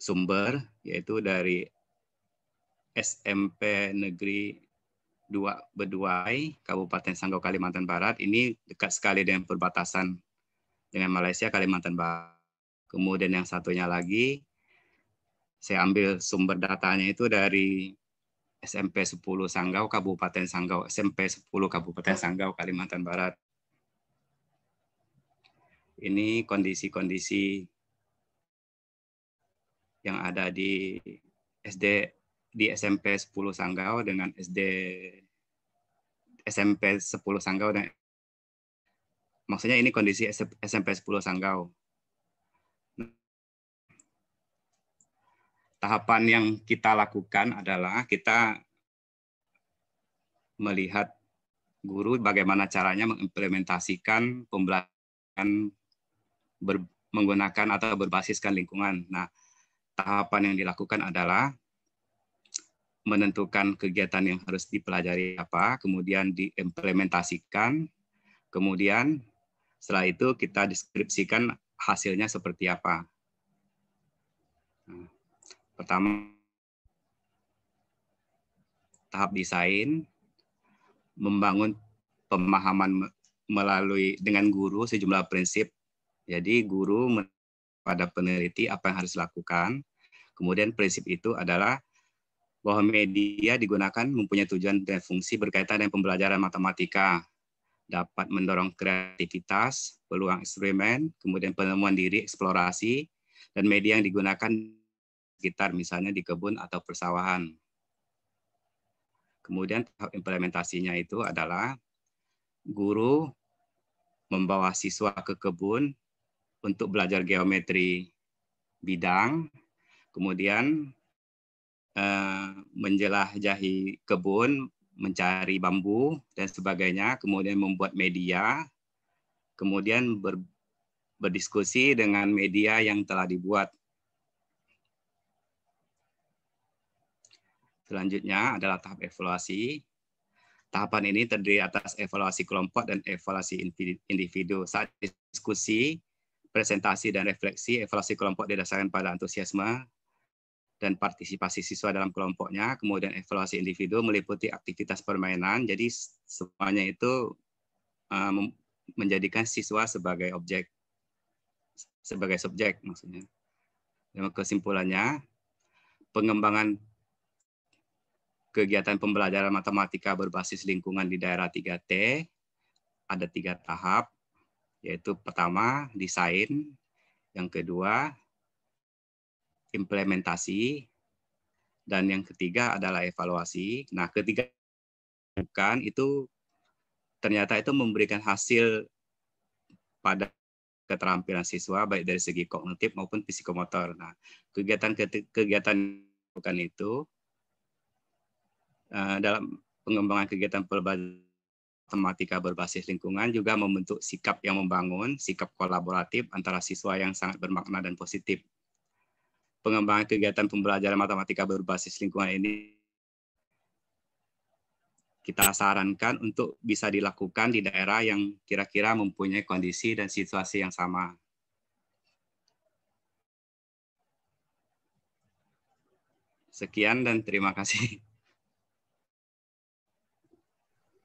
sumber yaitu dari SMP Negeri 2 Beduai, Kabupaten Sanggau Kalimantan Barat. Ini dekat sekali dengan perbatasan dengan Malaysia Kalimantan Barat. Kemudian yang satunya lagi saya ambil sumber datanya itu dari SMP 10 Sanggau Kabupaten Sanggau SMP 10 Kabupaten Sanggau Kalimantan Barat. Ini kondisi-kondisi yang ada di SD di SMP 10 Sanggau dengan SD SMP 10 Sanggau dan maksudnya ini kondisi SMP 10 Sanggau. Tahapan yang kita lakukan adalah kita melihat guru bagaimana caranya mengimplementasikan pembelajaran ber, menggunakan atau berbasiskan lingkungan. Nah, tahapan yang dilakukan adalah menentukan kegiatan yang harus dipelajari apa, kemudian diimplementasikan, kemudian setelah itu kita deskripsikan hasilnya seperti apa. Nah, pertama, tahap desain, membangun pemahaman melalui dengan guru sejumlah prinsip. Jadi guru pada peneliti apa yang harus dilakukan, Kemudian prinsip itu adalah bahwa media digunakan mempunyai tujuan dan fungsi berkaitan dengan pembelajaran matematika, dapat mendorong kreativitas, peluang eksperimen, kemudian penemuan diri, eksplorasi, dan media yang digunakan sekitar misalnya di kebun atau persawahan. Kemudian tahap implementasinya itu adalah guru membawa siswa ke kebun untuk belajar geometri bidang Kemudian eh, menjelajahi kebun, mencari bambu dan sebagainya, kemudian membuat media, kemudian ber, berdiskusi dengan media yang telah dibuat. Selanjutnya adalah tahap evaluasi. Tahapan ini terdiri atas evaluasi kelompok dan evaluasi individu. Saat diskusi, presentasi, dan refleksi, evaluasi kelompok didasarkan pada antusiasme dan partisipasi siswa dalam kelompoknya, kemudian evaluasi individu meliputi aktivitas permainan. Jadi semuanya itu eh, menjadikan siswa sebagai objek sebagai subjek maksudnya. Dan kesimpulannya, pengembangan kegiatan pembelajaran matematika berbasis lingkungan di daerah 3T ada tiga tahap, yaitu pertama desain, yang kedua implementasi, dan yang ketiga adalah evaluasi. Nah, ketiga bukan itu ternyata itu memberikan hasil pada keterampilan siswa baik dari segi kognitif maupun psikomotor. Nah, kegiatan kegiatan bukan itu uh, dalam pengembangan kegiatan pelbagai berbasis lingkungan juga membentuk sikap yang membangun, sikap kolaboratif antara siswa yang sangat bermakna dan positif pengembangan kegiatan pembelajaran matematika berbasis lingkungan ini kita sarankan untuk bisa dilakukan di daerah yang kira-kira mempunyai kondisi dan situasi yang sama. Sekian dan terima kasih.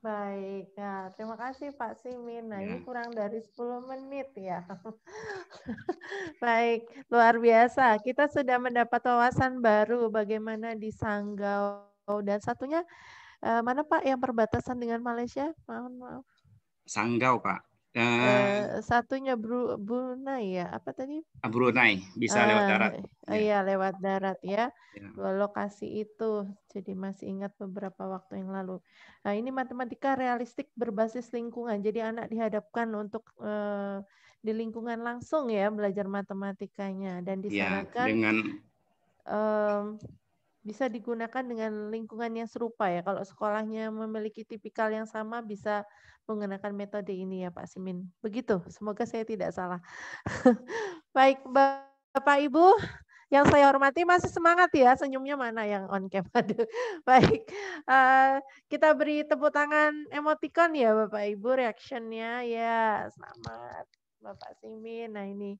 Baik, nah, terima kasih Pak Simin. Nah, ya. ini kurang dari 10 menit ya. Baik, luar biasa. Kita sudah mendapat wawasan baru bagaimana di Sanggau dan satunya eh, mana Pak yang perbatasan dengan Malaysia? Mohon maaf. Sanggau Pak. Uh, satunya Bru Brunei ya, apa tadi? Ah, Brunei bisa uh, lewat darat. Uh, iya lewat darat ya. Yeah. lokasi itu, jadi masih ingat beberapa waktu yang lalu. Nah ini matematika realistik berbasis lingkungan, jadi anak dihadapkan untuk uh, di lingkungan langsung ya belajar matematikanya dan disarankan ya, dengan um, bisa digunakan dengan lingkungan yang serupa ya. Kalau sekolahnya memiliki tipikal yang sama bisa menggunakan metode ini ya Pak Simin. Begitu. Semoga saya tidak salah. Baik Bapak Ibu, yang saya hormati masih semangat ya. Senyumnya mana yang on cam? Baik. Uh, kita beri tepuk tangan emoticon ya Bapak Ibu reactionnya. Ya, selamat. Bapak Simin. Nah ini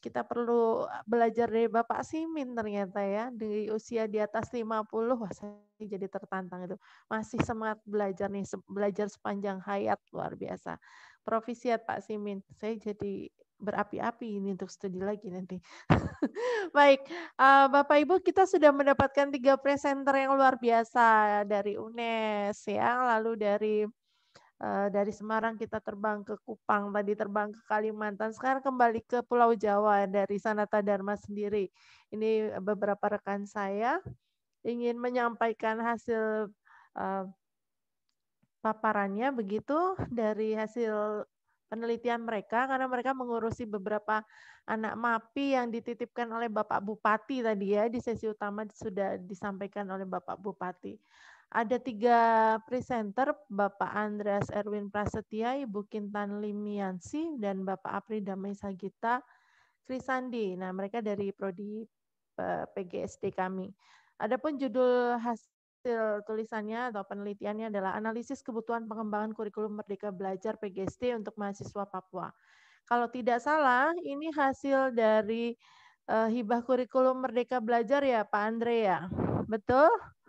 kita perlu belajar dari Bapak Simin ternyata ya di usia di atas 50 wah saya jadi tertantang itu masih semangat belajar nih belajar sepanjang hayat luar biasa profisiat Pak Simin saya jadi berapi-api ini untuk studi lagi nanti. Baik, eh, Bapak Ibu kita sudah mendapatkan tiga presenter yang luar biasa dari UNES ya, lalu dari Eh, dari Semarang kita terbang ke Kupang, tadi terbang ke Kalimantan, sekarang kembali ke Pulau Jawa dari Sanata Dharma sendiri. Ini beberapa rekan saya ingin menyampaikan hasil eh, paparannya begitu dari hasil penelitian mereka karena mereka mengurusi beberapa anak MAPI yang dititipkan oleh Bapak Bupati tadi ya di sesi utama sudah disampaikan oleh Bapak Bupati. Ada tiga presenter, Bapak Andreas Erwin Prasetya, Ibu Kintan Limiansi, dan Bapak Apri Damai Sagita Krisandi. Nah, mereka dari Prodi PGSD kami. Adapun judul hasil tulisannya atau penelitiannya adalah analisis kebutuhan pengembangan kurikulum Merdeka Belajar PGSD untuk mahasiswa Papua. Kalau tidak salah, ini hasil dari uh, hibah kurikulum Merdeka Belajar ya, Pak Andrea. Ya? Betul?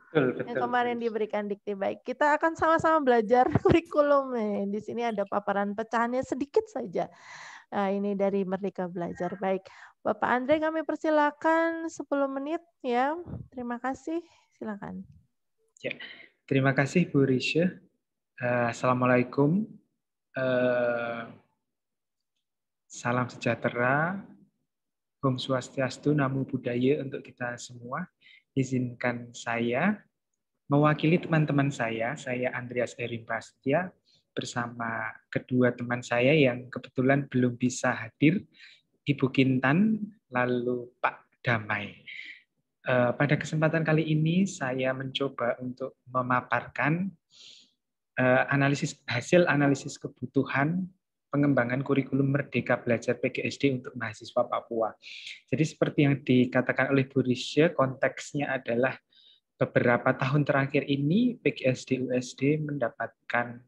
Betul, betul. Yang kemarin diberikan dikti baik. Kita akan sama-sama belajar kurikulum. Di sini ada paparan pecahannya sedikit saja. Nah, ini dari Merdeka Belajar. Baik, Bapak Andre kami persilakan 10 menit ya. Terima kasih. Silakan. Ya. Terima kasih Bu Risha. Uh, Assalamualaikum. Uh, salam sejahtera. Om Swastiastu, Namo Buddhaya untuk kita semua izinkan saya mewakili teman-teman saya, saya Andreas Erin Prasetya, bersama kedua teman saya yang kebetulan belum bisa hadir, Ibu Kintan, lalu Pak Damai. Eh, pada kesempatan kali ini, saya mencoba untuk memaparkan eh, analisis hasil analisis kebutuhan pengembangan kurikulum Merdeka Belajar PGSD untuk mahasiswa Papua. Jadi seperti yang dikatakan oleh Bu Risha, konteksnya adalah beberapa tahun terakhir ini PGSD USD mendapatkan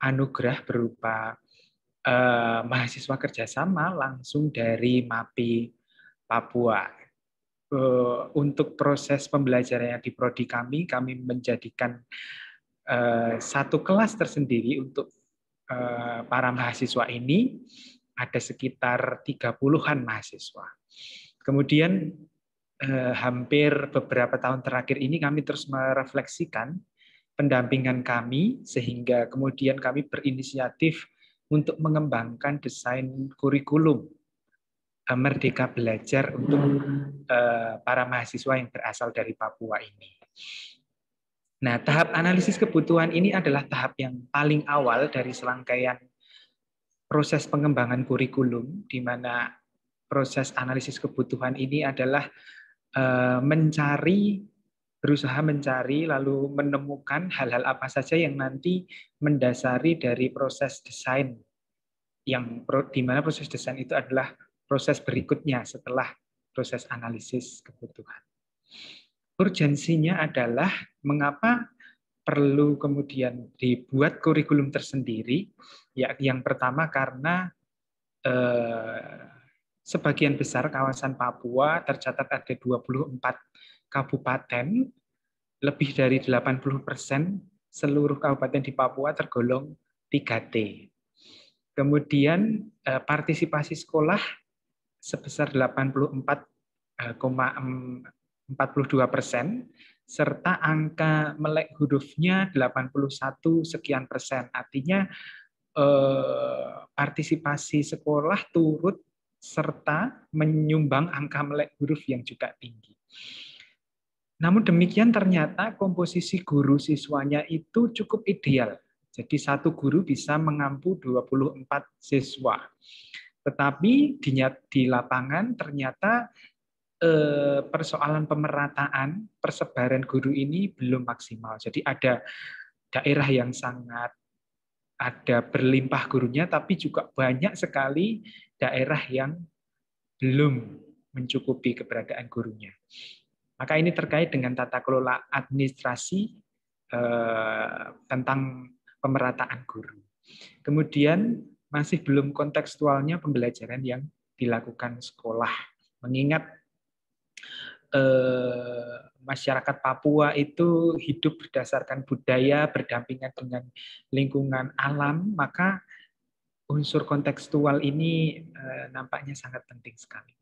anugerah berupa eh, mahasiswa kerjasama langsung dari MAPI Papua. Eh, untuk proses pembelajarannya di prodi kami, kami menjadikan eh, satu kelas tersendiri untuk Eh, para mahasiswa ini ada sekitar 30-an mahasiswa. Kemudian eh, hampir beberapa tahun terakhir ini kami terus merefleksikan pendampingan kami sehingga kemudian kami berinisiatif untuk mengembangkan desain kurikulum eh, Merdeka Belajar untuk para mahasiswa yang berasal dari Papua ini. Nah, tahap analisis kebutuhan ini adalah tahap yang paling awal dari serangkaian proses pengembangan kurikulum, di mana proses analisis kebutuhan ini adalah eh, mencari, berusaha mencari, lalu menemukan hal-hal apa saja yang nanti mendasari dari proses desain, yang di mana proses desain itu adalah proses berikutnya setelah proses analisis kebutuhan urgensinya adalah mengapa perlu kemudian dibuat kurikulum tersendiri ya yang pertama karena eh, sebagian besar kawasan Papua tercatat ada 24 kabupaten lebih dari 80 persen seluruh kabupaten di Papua tergolong 3T. Kemudian eh, partisipasi sekolah sebesar 84, 42 persen, serta angka melek hurufnya 81 sekian persen. Artinya eh, partisipasi sekolah turut serta menyumbang angka melek huruf yang juga tinggi. Namun demikian ternyata komposisi guru siswanya itu cukup ideal. Jadi satu guru bisa mengampu 24 siswa. Tetapi di, di lapangan ternyata Eh, persoalan pemerataan persebaran guru ini belum maksimal. Jadi ada daerah yang sangat ada berlimpah gurunya, tapi juga banyak sekali daerah yang belum mencukupi keberadaan gurunya. Maka ini terkait dengan tata kelola administrasi eh, tentang pemerataan guru. Kemudian masih belum kontekstualnya pembelajaran yang dilakukan sekolah, mengingat eh, masyarakat Papua itu hidup berdasarkan budaya berdampingan dengan lingkungan alam, maka unsur kontekstual ini eh, nampaknya sangat penting sekali.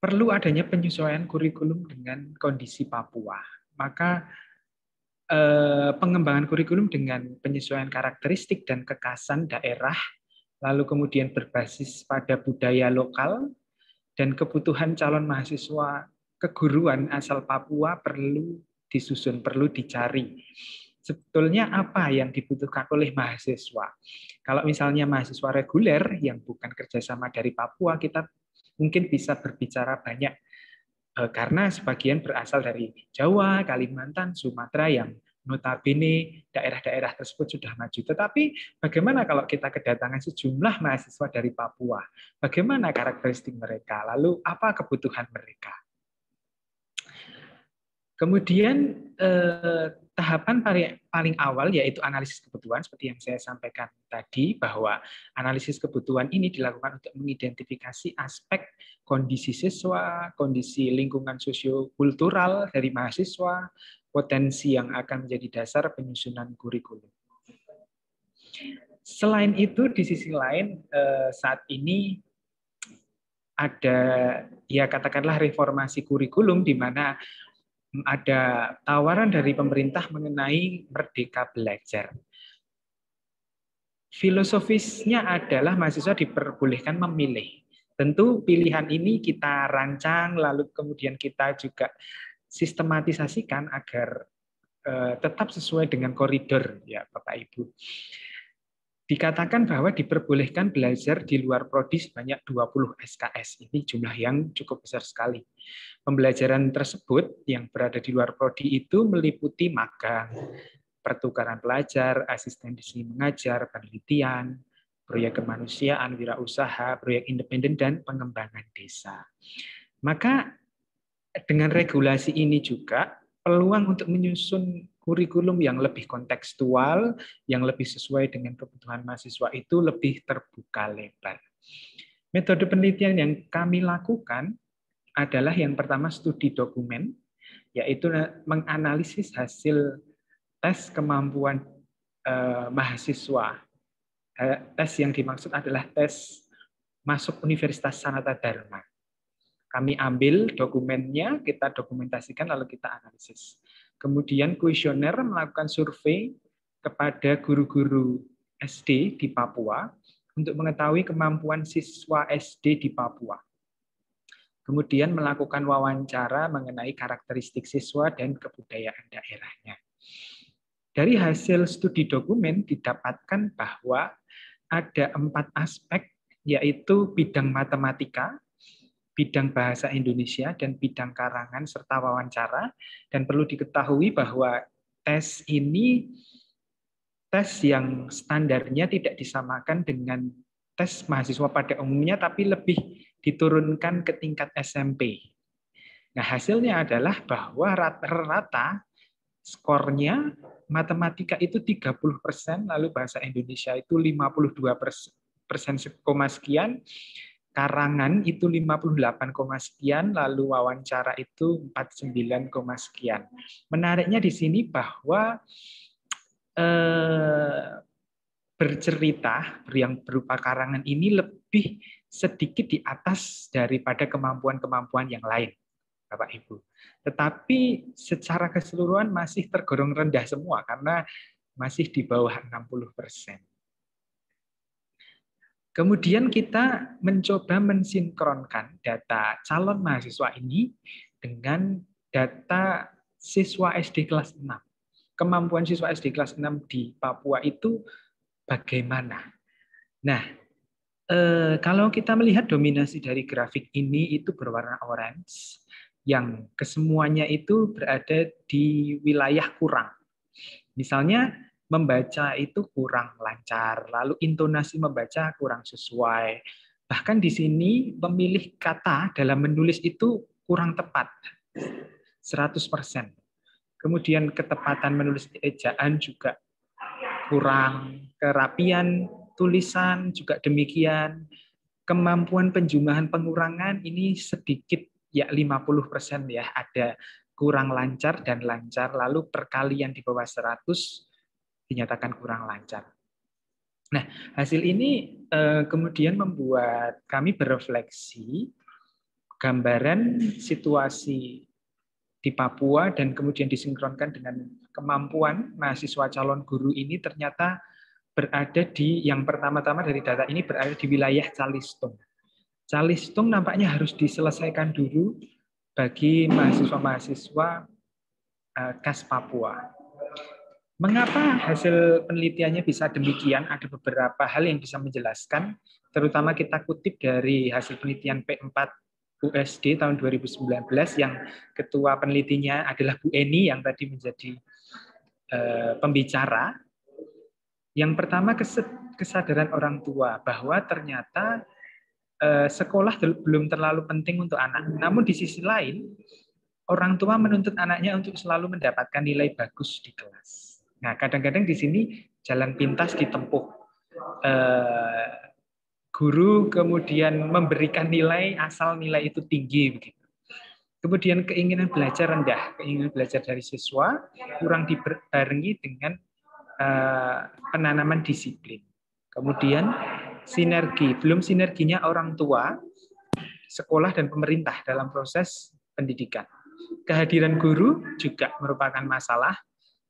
Perlu adanya penyesuaian kurikulum dengan kondisi Papua. Maka eh, pengembangan kurikulum dengan penyesuaian karakteristik dan kekasan daerah, lalu kemudian berbasis pada budaya lokal, dan kebutuhan calon mahasiswa keguruan asal Papua perlu disusun, perlu dicari. Sebetulnya apa yang dibutuhkan oleh mahasiswa? Kalau misalnya mahasiswa reguler yang bukan kerjasama dari Papua, kita mungkin bisa berbicara banyak eh, karena sebagian berasal dari Jawa, Kalimantan, Sumatera yang Notabene daerah-daerah tersebut sudah maju. Tetapi bagaimana kalau kita kedatangan sejumlah mahasiswa dari Papua? Bagaimana karakteristik mereka? Lalu apa kebutuhan mereka? Kemudian eh, tahapan paling awal yaitu analisis kebutuhan seperti yang saya sampaikan tadi bahwa analisis kebutuhan ini dilakukan untuk mengidentifikasi aspek kondisi siswa, kondisi lingkungan sosio-kultural dari mahasiswa, potensi yang akan menjadi dasar penyusunan kurikulum. Selain itu, di sisi lain eh, saat ini ada ya katakanlah reformasi kurikulum di mana ada tawaran dari pemerintah mengenai merdeka belajar. Filosofisnya adalah mahasiswa diperbolehkan memilih. Tentu pilihan ini kita rancang lalu kemudian kita juga sistematisasikan agar eh, tetap sesuai dengan koridor ya Bapak Ibu. Dikatakan bahwa diperbolehkan belajar di luar prodi sebanyak 20 SKS. Ini jumlah yang cukup besar sekali. Pembelajaran tersebut yang berada di luar prodi itu meliputi magang, pertukaran pelajar, asisten di sini mengajar, penelitian, proyek kemanusiaan, wirausaha, proyek independen, dan pengembangan desa. Maka dengan regulasi ini juga peluang untuk menyusun kurikulum yang lebih kontekstual, yang lebih sesuai dengan kebutuhan mahasiswa itu lebih terbuka lebar. Metode penelitian yang kami lakukan adalah yang pertama studi dokumen, yaitu menganalisis hasil tes kemampuan eh, mahasiswa. Eh, tes yang dimaksud adalah tes masuk Universitas Sanata Dharma. Kami ambil dokumennya, kita dokumentasikan, lalu kita analisis. Kemudian kuesioner melakukan survei kepada guru-guru SD di Papua untuk mengetahui kemampuan siswa SD di Papua. Kemudian melakukan wawancara mengenai karakteristik siswa dan kebudayaan daerahnya. Dari hasil studi dokumen didapatkan bahwa ada empat aspek, yaitu bidang matematika, bidang bahasa Indonesia dan bidang karangan serta wawancara dan perlu diketahui bahwa tes ini tes yang standarnya tidak disamakan dengan tes mahasiswa pada umumnya tapi lebih diturunkan ke tingkat SMP. Nah, hasilnya adalah bahwa rata-rata skornya matematika itu 30%, lalu bahasa Indonesia itu 52 persen, sekian, karangan itu 58, sekian, lalu wawancara itu 49, sekian. Menariknya di sini bahwa eh, bercerita yang berupa karangan ini lebih sedikit di atas daripada kemampuan-kemampuan yang lain, Bapak Ibu. Tetapi secara keseluruhan masih tergolong rendah semua karena masih di bawah 60 persen. Kemudian kita mencoba mensinkronkan data calon mahasiswa ini dengan data siswa SD kelas 6. Kemampuan siswa SD kelas 6 di Papua itu bagaimana? Nah, eh, kalau kita melihat dominasi dari grafik ini itu berwarna orange, yang kesemuanya itu berada di wilayah kurang. Misalnya membaca itu kurang lancar, lalu intonasi membaca kurang sesuai. Bahkan di sini pemilih kata dalam menulis itu kurang tepat, 100%. Kemudian ketepatan menulis ejaan juga kurang, kerapian tulisan juga demikian. Kemampuan penjumlahan pengurangan ini sedikit ya 50% ya ada kurang lancar dan lancar lalu perkalian di bawah 100 dinyatakan kurang lancar. Nah, hasil ini eh, kemudian membuat kami berefleksi gambaran situasi di Papua dan kemudian disinkronkan dengan kemampuan mahasiswa calon guru ini ternyata berada di yang pertama-tama dari data ini berada di wilayah Calistung. Calistung nampaknya harus diselesaikan dulu bagi mahasiswa-mahasiswa eh, khas Papua. Mengapa hasil penelitiannya bisa demikian? Ada beberapa hal yang bisa menjelaskan, terutama kita kutip dari hasil penelitian P4 USD tahun 2019 yang ketua penelitinya adalah Bu Eni yang tadi menjadi uh, pembicara. Yang pertama kesadaran orang tua bahwa ternyata uh, sekolah belum terlalu penting untuk anak. Namun di sisi lain orang tua menuntut anaknya untuk selalu mendapatkan nilai bagus di kelas Nah, kadang-kadang di sini jalan pintas ditempuh. Eh, guru kemudian memberikan nilai asal nilai itu tinggi begitu. Kemudian keinginan belajar rendah, keinginan belajar dari siswa kurang dibarengi dengan eh, penanaman disiplin. Kemudian sinergi, belum sinerginya orang tua, sekolah dan pemerintah dalam proses pendidikan. Kehadiran guru juga merupakan masalah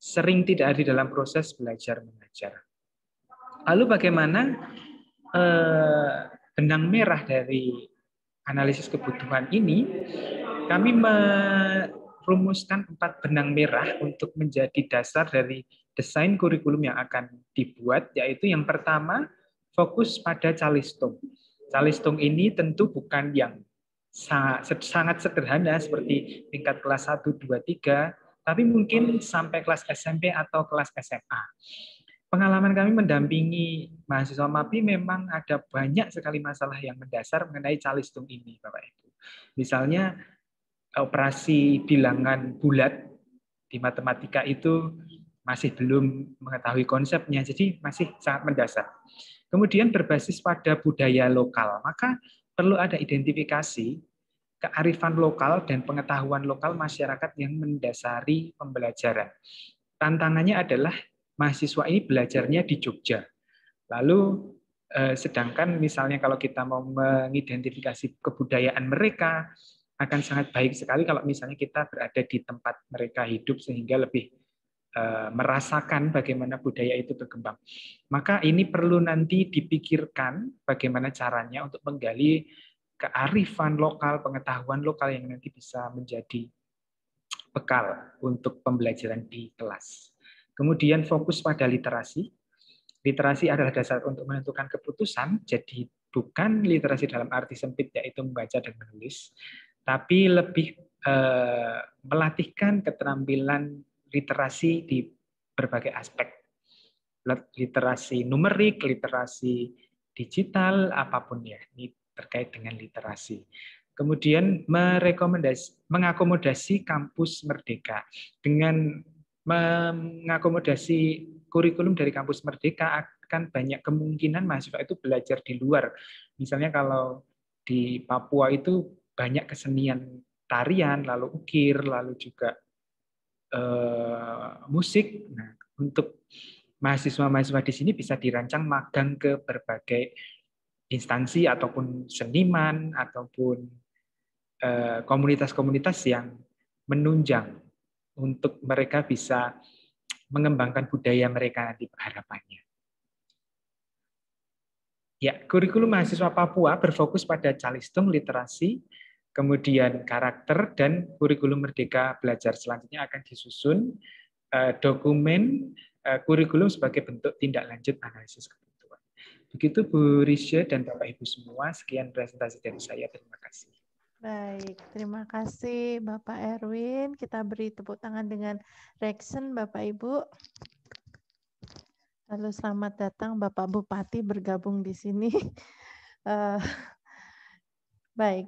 sering tidak di dalam proses belajar mengajar. Lalu bagaimana eh, benang merah dari analisis kebutuhan ini? Kami merumuskan empat benang merah untuk menjadi dasar dari desain kurikulum yang akan dibuat, yaitu yang pertama fokus pada calistung. Calistung ini tentu bukan yang sangat, sangat sederhana seperti tingkat kelas 1, 2, 3, tapi mungkin sampai kelas SMP atau kelas SMA. Pengalaman kami mendampingi mahasiswa MAPI memang ada banyak sekali masalah yang mendasar mengenai calistung ini, Bapak Ibu. Misalnya operasi bilangan bulat di matematika itu masih belum mengetahui konsepnya, jadi masih sangat mendasar. Kemudian berbasis pada budaya lokal, maka perlu ada identifikasi kearifan lokal dan pengetahuan lokal masyarakat yang mendasari pembelajaran. Tantangannya adalah mahasiswa ini belajarnya di Jogja. Lalu eh, sedangkan misalnya kalau kita mau mengidentifikasi kebudayaan mereka akan sangat baik sekali kalau misalnya kita berada di tempat mereka hidup sehingga lebih eh, merasakan bagaimana budaya itu berkembang. Maka ini perlu nanti dipikirkan bagaimana caranya untuk menggali kearifan lokal, pengetahuan lokal yang nanti bisa menjadi bekal untuk pembelajaran di kelas. Kemudian fokus pada literasi. Literasi adalah dasar untuk menentukan keputusan, jadi bukan literasi dalam arti sempit yaitu membaca dan menulis, tapi lebih eh, melatihkan keterampilan literasi di berbagai aspek. Literasi numerik, literasi digital, apapun ya. Ini terkait dengan literasi. Kemudian merekomendasi, mengakomodasi kampus merdeka dengan mengakomodasi kurikulum dari kampus merdeka akan banyak kemungkinan mahasiswa itu belajar di luar. Misalnya kalau di Papua itu banyak kesenian tarian, lalu ukir, lalu juga uh, musik. Nah, untuk mahasiswa-mahasiswa di sini bisa dirancang magang ke berbagai instansi ataupun seniman ataupun eh, komunitas-komunitas yang menunjang untuk mereka bisa mengembangkan budaya mereka nanti harapannya. Ya, kurikulum mahasiswa Papua berfokus pada calistung literasi, kemudian karakter dan kurikulum merdeka belajar. Selanjutnya akan disusun eh, dokumen eh, kurikulum sebagai bentuk tindak lanjut analisis Begitu Bu Risha dan Bapak Ibu semua, sekian presentasi dari saya. Terima kasih. Baik, terima kasih Bapak Erwin. Kita beri tepuk tangan dengan reaction Bapak Ibu. Lalu selamat datang Bapak Bupati bergabung di sini. Uh, baik,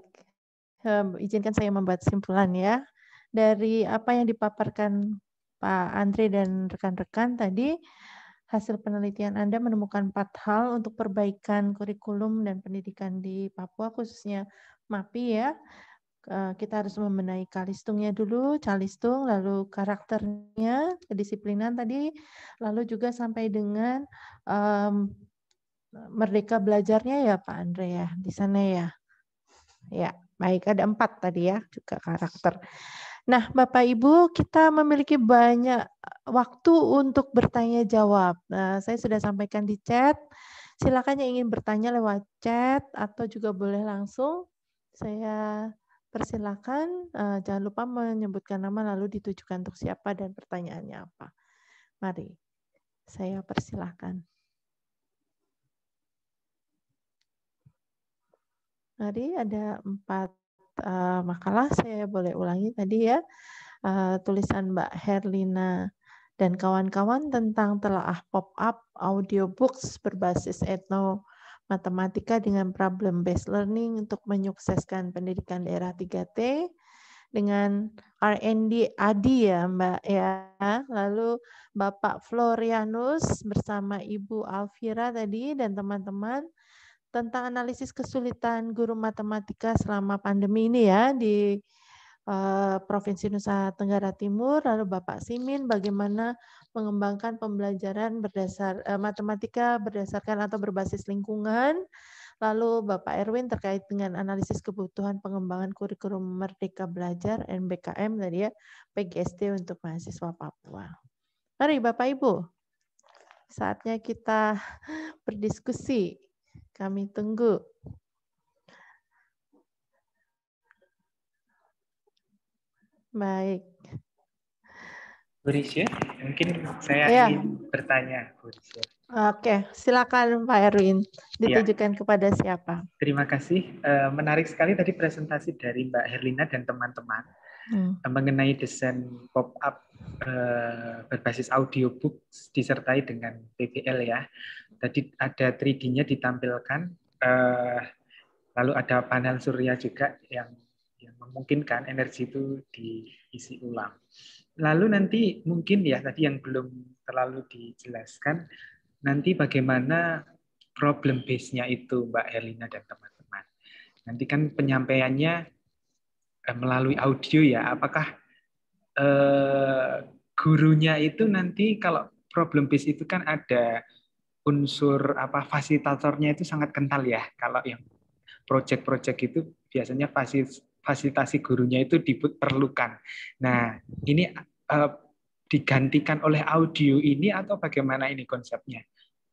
um, izinkan saya membuat simpulan ya. Dari apa yang dipaparkan Pak Andre dan rekan-rekan tadi, hasil penelitian Anda menemukan empat hal untuk perbaikan kurikulum dan pendidikan di Papua, khususnya MAPI ya. Kita harus membenahi kalistungnya dulu, calistung, lalu karakternya, kedisiplinan tadi, lalu juga sampai dengan um, merdeka belajarnya ya Pak Andre ya, di sana ya. Ya, baik ada empat tadi ya, juga karakter. Nah, Bapak Ibu, kita memiliki banyak eh, waktu untuk bertanya jawab. Nah, saya sudah sampaikan di chat. Silakan yang ingin bertanya lewat chat atau juga boleh langsung saya persilakan. Eh, jangan lupa menyebutkan nama lalu ditujukan untuk siapa dan pertanyaannya apa. Mari, saya persilahkan. Mari, ada empat Eh, makalah saya boleh ulangi tadi ya uh, tulisan Mbak Herlina dan kawan-kawan tentang telaah pop-up audiobooks berbasis etno matematika dengan problem based learning untuk menyukseskan pendidikan daerah 3T dengan R&D Adi ya Mbak ya. Lalu Bapak Florianus bersama Ibu Alvira tadi dan teman-teman tentang analisis kesulitan guru matematika selama pandemi ini ya di eh, Provinsi Nusa Tenggara Timur. Lalu Bapak Simin bagaimana mengembangkan pembelajaran berdasar uh, matematika berdasarkan atau berbasis lingkungan. Lalu Bapak Erwin terkait dengan analisis kebutuhan pengembangan kurikulum Merdeka Belajar NBKM tadi ya PGSD untuk mahasiswa Papua. Mari Bapak Ibu, saatnya kita berdiskusi kami tunggu. Baik. Bu mungkin saya ya. ingin bertanya. Bu Oke, silakan Pak Erwin. Ya. Ditujukan ya. kepada siapa? Terima kasih. Eh, menarik sekali tadi presentasi dari Mbak Herlina dan teman-teman hmm. Eh, mengenai desain pop-up eh, berbasis audiobook disertai dengan PBL ya. Tadi ada 3D-nya ditampilkan, eh, lalu ada panel surya juga yang, yang memungkinkan energi itu diisi ulang. Lalu nanti mungkin ya tadi yang belum terlalu dijelaskan, nanti bagaimana problem base-nya itu Mbak Helena dan teman-teman. Nanti kan penyampaiannya eh, melalui audio ya, apakah eh, gurunya itu nanti kalau problem base itu kan ada unsur apa fasilitatornya itu sangat kental ya. Kalau yang project-project itu biasanya fasilitasi gurunya itu diperlukan. Nah, ini uh, digantikan oleh audio ini atau bagaimana ini konsepnya?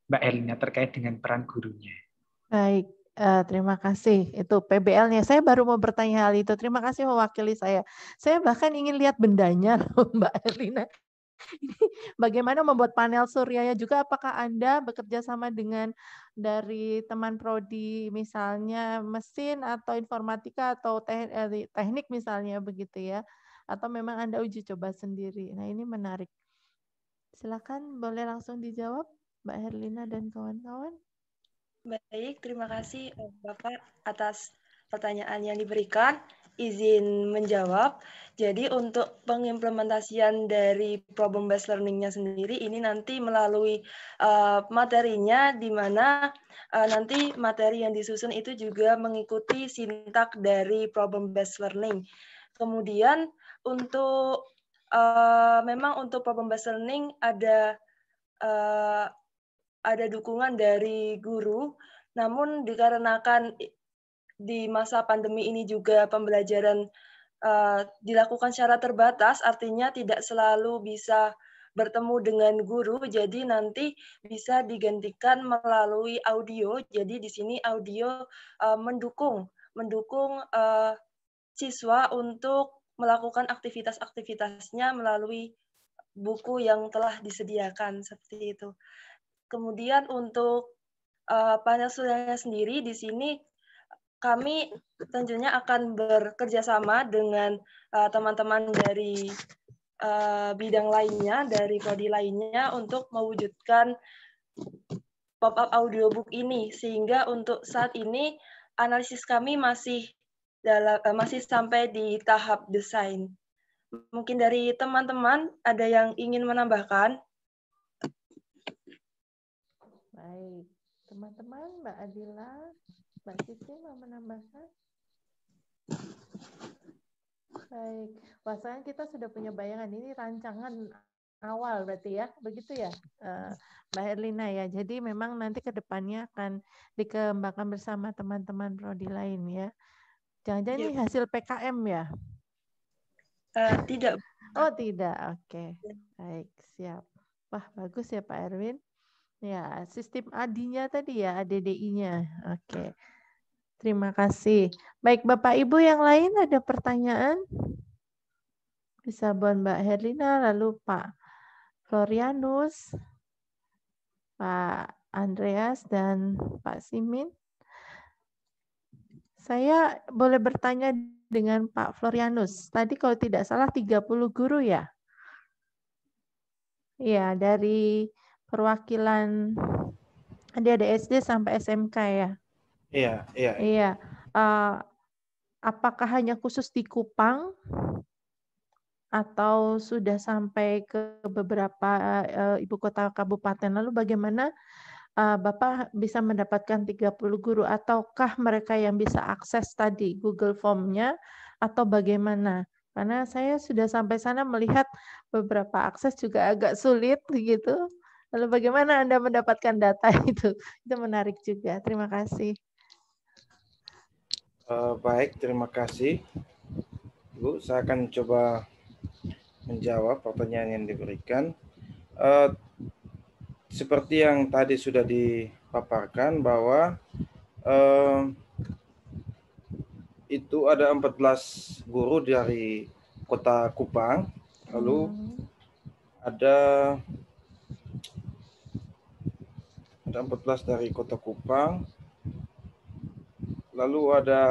Mbak Elina terkait dengan peran gurunya. Baik, Uh, terima kasih. Itu PBL-nya. Saya baru mau bertanya hal itu. Terima kasih mewakili saya. Saya bahkan ingin lihat bendanya Mbak Elina. Bagaimana membuat panel surya ya juga apakah Anda bekerja sama dengan dari teman prodi misalnya mesin atau informatika atau eh, teknik misalnya begitu ya atau memang Anda uji coba sendiri. Nah, ini menarik. Silakan boleh langsung dijawab Mbak Herlina dan kawan-kawan. Baik, terima kasih eh, Bapak atas pertanyaan yang diberikan izin menjawab. Jadi untuk pengimplementasian dari problem based learningnya sendiri ini nanti melalui uh, materinya di mana uh, nanti materi yang disusun itu juga mengikuti sintak dari problem based learning. Kemudian untuk uh, memang untuk problem based learning ada uh, ada dukungan dari guru, namun dikarenakan di masa pandemi ini juga pembelajaran uh, dilakukan secara terbatas, artinya tidak selalu bisa bertemu dengan guru, jadi nanti bisa digantikan melalui audio. Jadi di sini audio uh, mendukung mendukung uh, siswa untuk melakukan aktivitas-aktivitasnya melalui buku yang telah disediakan seperti itu. Kemudian untuk uh, panel surya sendiri di sini kami tentunya akan bekerja sama dengan eh, teman-teman uh, dari uh, bidang lainnya, dari prodi lainnya untuk mewujudkan pop-up audiobook ini sehingga untuk saat ini analisis kami masih dalam uh, masih sampai di tahap desain. Mungkin dari teman-teman ada yang ingin menambahkan? Baik, teman-teman Mbak Adila Mbak Siti mau menambahkan? Baik, bahasanya kita sudah punya bayangan ini rancangan awal berarti ya, begitu ya eh, Mbak Erlina ya. Jadi memang nanti ke depannya akan dikembangkan bersama teman-teman prodi lain ya. Jangan-jangan iya, ya. ini hasil PKM ya? Uh, eh, tidak. Oh tidak, oke. Okay. Baik, siap. Wah bagus ya Pak Erwin. Ya, sistem adinya tadi ya, ADDI-nya. Oke. Ah. Terima kasih. Baik, Bapak Ibu yang lain ada pertanyaan? Bisa buat Mbak Herlina, lalu Pak Florianus, Pak Andreas, dan Pak Simin. Saya boleh bertanya dengan Pak Florianus. Tadi kalau tidak salah 30 guru ya? Ya dari perwakilan dia ada SD sampai SMK ya. Iya, iya. Iya. Uh, apakah hanya khusus di Kupang atau sudah sampai ke beberapa uh, ibu kota kabupaten? Lalu bagaimana uh, Bapak bisa mendapatkan 30 guru ataukah mereka yang bisa akses tadi Google Form-nya atau bagaimana? Karena saya sudah sampai sana melihat beberapa akses juga agak sulit gitu Lalu bagaimana Anda mendapatkan data itu? Itu menarik juga. Terima kasih. Uh, baik, terima kasih. Bu, saya akan coba menjawab pertanyaan yang diberikan. Uh, seperti yang tadi sudah dipaparkan bahwa uh, itu ada 14 guru dari kota Kupang, lalu hmm. ada ada 14 dari Kota Kupang. Lalu ada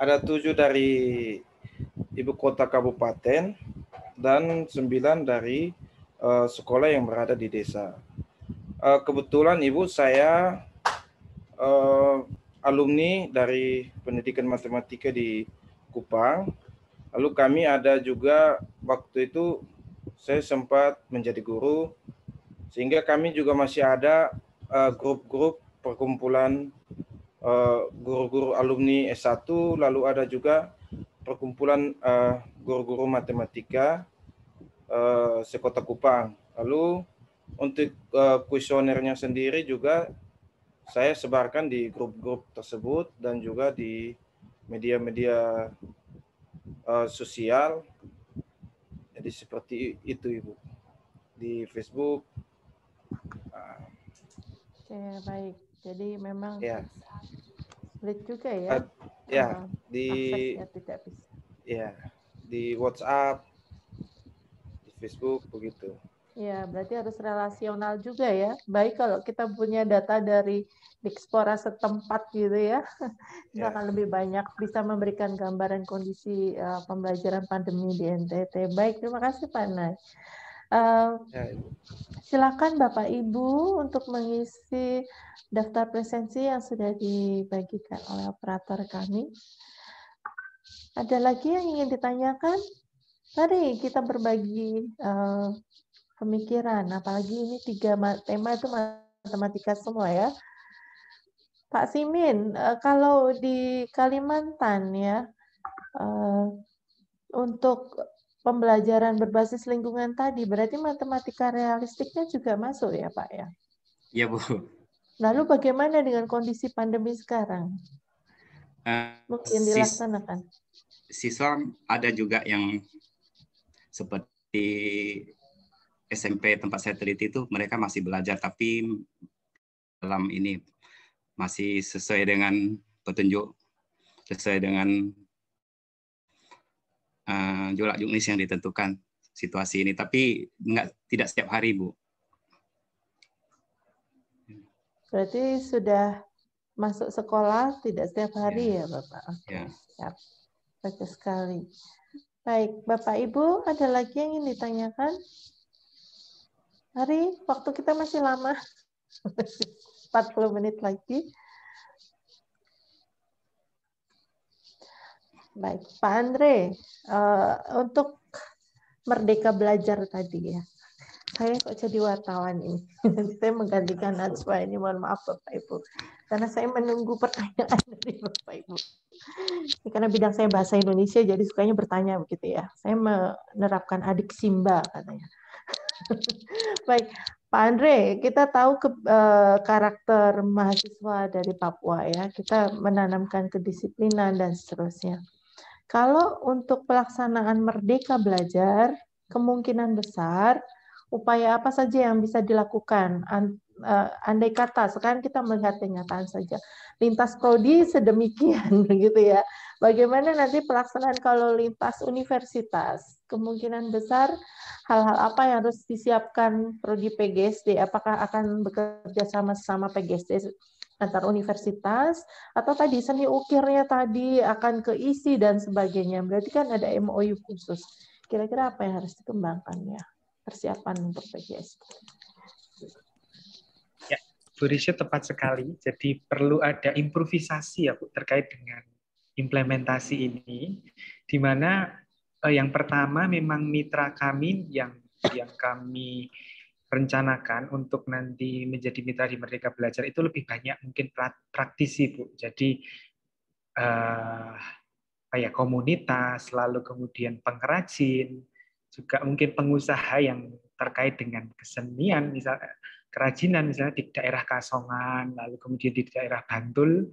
ada tujuh dari ibu kota kabupaten dan sembilan dari uh, sekolah yang berada di desa. Uh, kebetulan ibu saya uh, alumni dari pendidikan matematika di Kupang Lalu kami ada juga waktu itu saya sempat menjadi guru sehingga kami juga masih ada eh, grup-grup uh, perkumpulan eh, guru-guru uh, alumni S1 lalu ada juga perkumpulan eh, guru-guru uh, matematika uh, sekota Kupang. Lalu untuk kuesionernya sendiri juga saya sebarkan di grup-grup tersebut dan juga di media-media uh, sosial. Jadi seperti itu Ibu. Di Facebook. Uh, Oke, baik. Jadi memang ya. sulit juga ya. Uh, ya, eh, di ya, tidak bisa. Ya, di WhatsApp, di Facebook begitu. Ya, berarti harus relasional juga ya. Baik kalau kita punya data dari diaspora setempat gitu ya, kita ya. yeah. akan lebih banyak bisa memberikan gambaran kondisi uh, pembelajaran pandemi di NTT. Baik, terima kasih Pak Nay. Uh, ya, eh, silakan Bapak Ibu untuk mengisi daftar presensi yang sudah dibagikan oleh operator kami. Ada lagi yang ingin ditanyakan? Mari kita berbagi uh, pemikiran. Apalagi ini tiga tema itu matematika semua ya. Pak Simin, eh, kalau di Kalimantan ya, eh, untuk pembelajaran berbasis lingkungan tadi, berarti matematika realistiknya juga masuk ya Pak ya? Iya Bu. Lalu bagaimana dengan kondisi pandemi sekarang? Eh, Mungkin dilaksanakan. Siswa ada juga yang seperti SMP tempat saya teliti itu mereka masih belajar tapi dalam ini masih sesuai dengan petunjuk sesuai dengan uh, eh, jolak juknis yang ditentukan situasi ini tapi enggak tidak setiap hari Bu. Berarti sudah masuk sekolah tidak setiap hari ya, ya Bapak. Okay. Ya. Bagus sekali. Baik, Bapak Ibu, ada lagi yang ingin ditanyakan? Hari, waktu kita masih lama. 40 menit lagi. Baik, Pak Andre, eh, untuk Merdeka Belajar tadi ya, saya kok jadi wartawan ini. Nanti saya menggantikan Najwa ini, mohon maaf Bapak Ibu. Karena saya menunggu pertanyaan dari Bapak Ibu. karena bidang saya bahasa Indonesia, jadi sukanya bertanya begitu ya. Saya menerapkan adik Simba katanya. Baik, Pak Andre, kita tahu ke, eh, karakter mahasiswa dari Papua ya. Kita menanamkan kedisiplinan dan seterusnya. Kalau untuk pelaksanaan Merdeka Belajar, kemungkinan besar upaya apa saja yang bisa dilakukan? Eh, andai kata sekarang kita melihat kenyataan saja, lintas prodi sedemikian begitu ya. Bagaimana nanti pelaksanaan kalau lintas universitas? kemungkinan besar hal-hal apa yang harus disiapkan prodi PGSD? Apakah akan bekerja sama sama PGSD antar universitas atau tadi seni ukirnya tadi akan keisi dan sebagainya. Berarti kan ada MOU khusus. Kira-kira apa yang harus dikembangkan ya persiapan untuk PGSD? Ya, Bu Risha tepat sekali. Jadi perlu ada improvisasi ya Bu terkait dengan implementasi ini di mana Eh, yang pertama memang mitra kami yang yang kami rencanakan untuk nanti menjadi mitra di Merdeka Belajar itu lebih banyak mungkin praktisi bu. Jadi eh, ya, komunitas, lalu kemudian pengrajin, juga mungkin pengusaha yang terkait dengan kesenian, misal kerajinan misalnya di daerah Kasongan, lalu kemudian di daerah Bantul.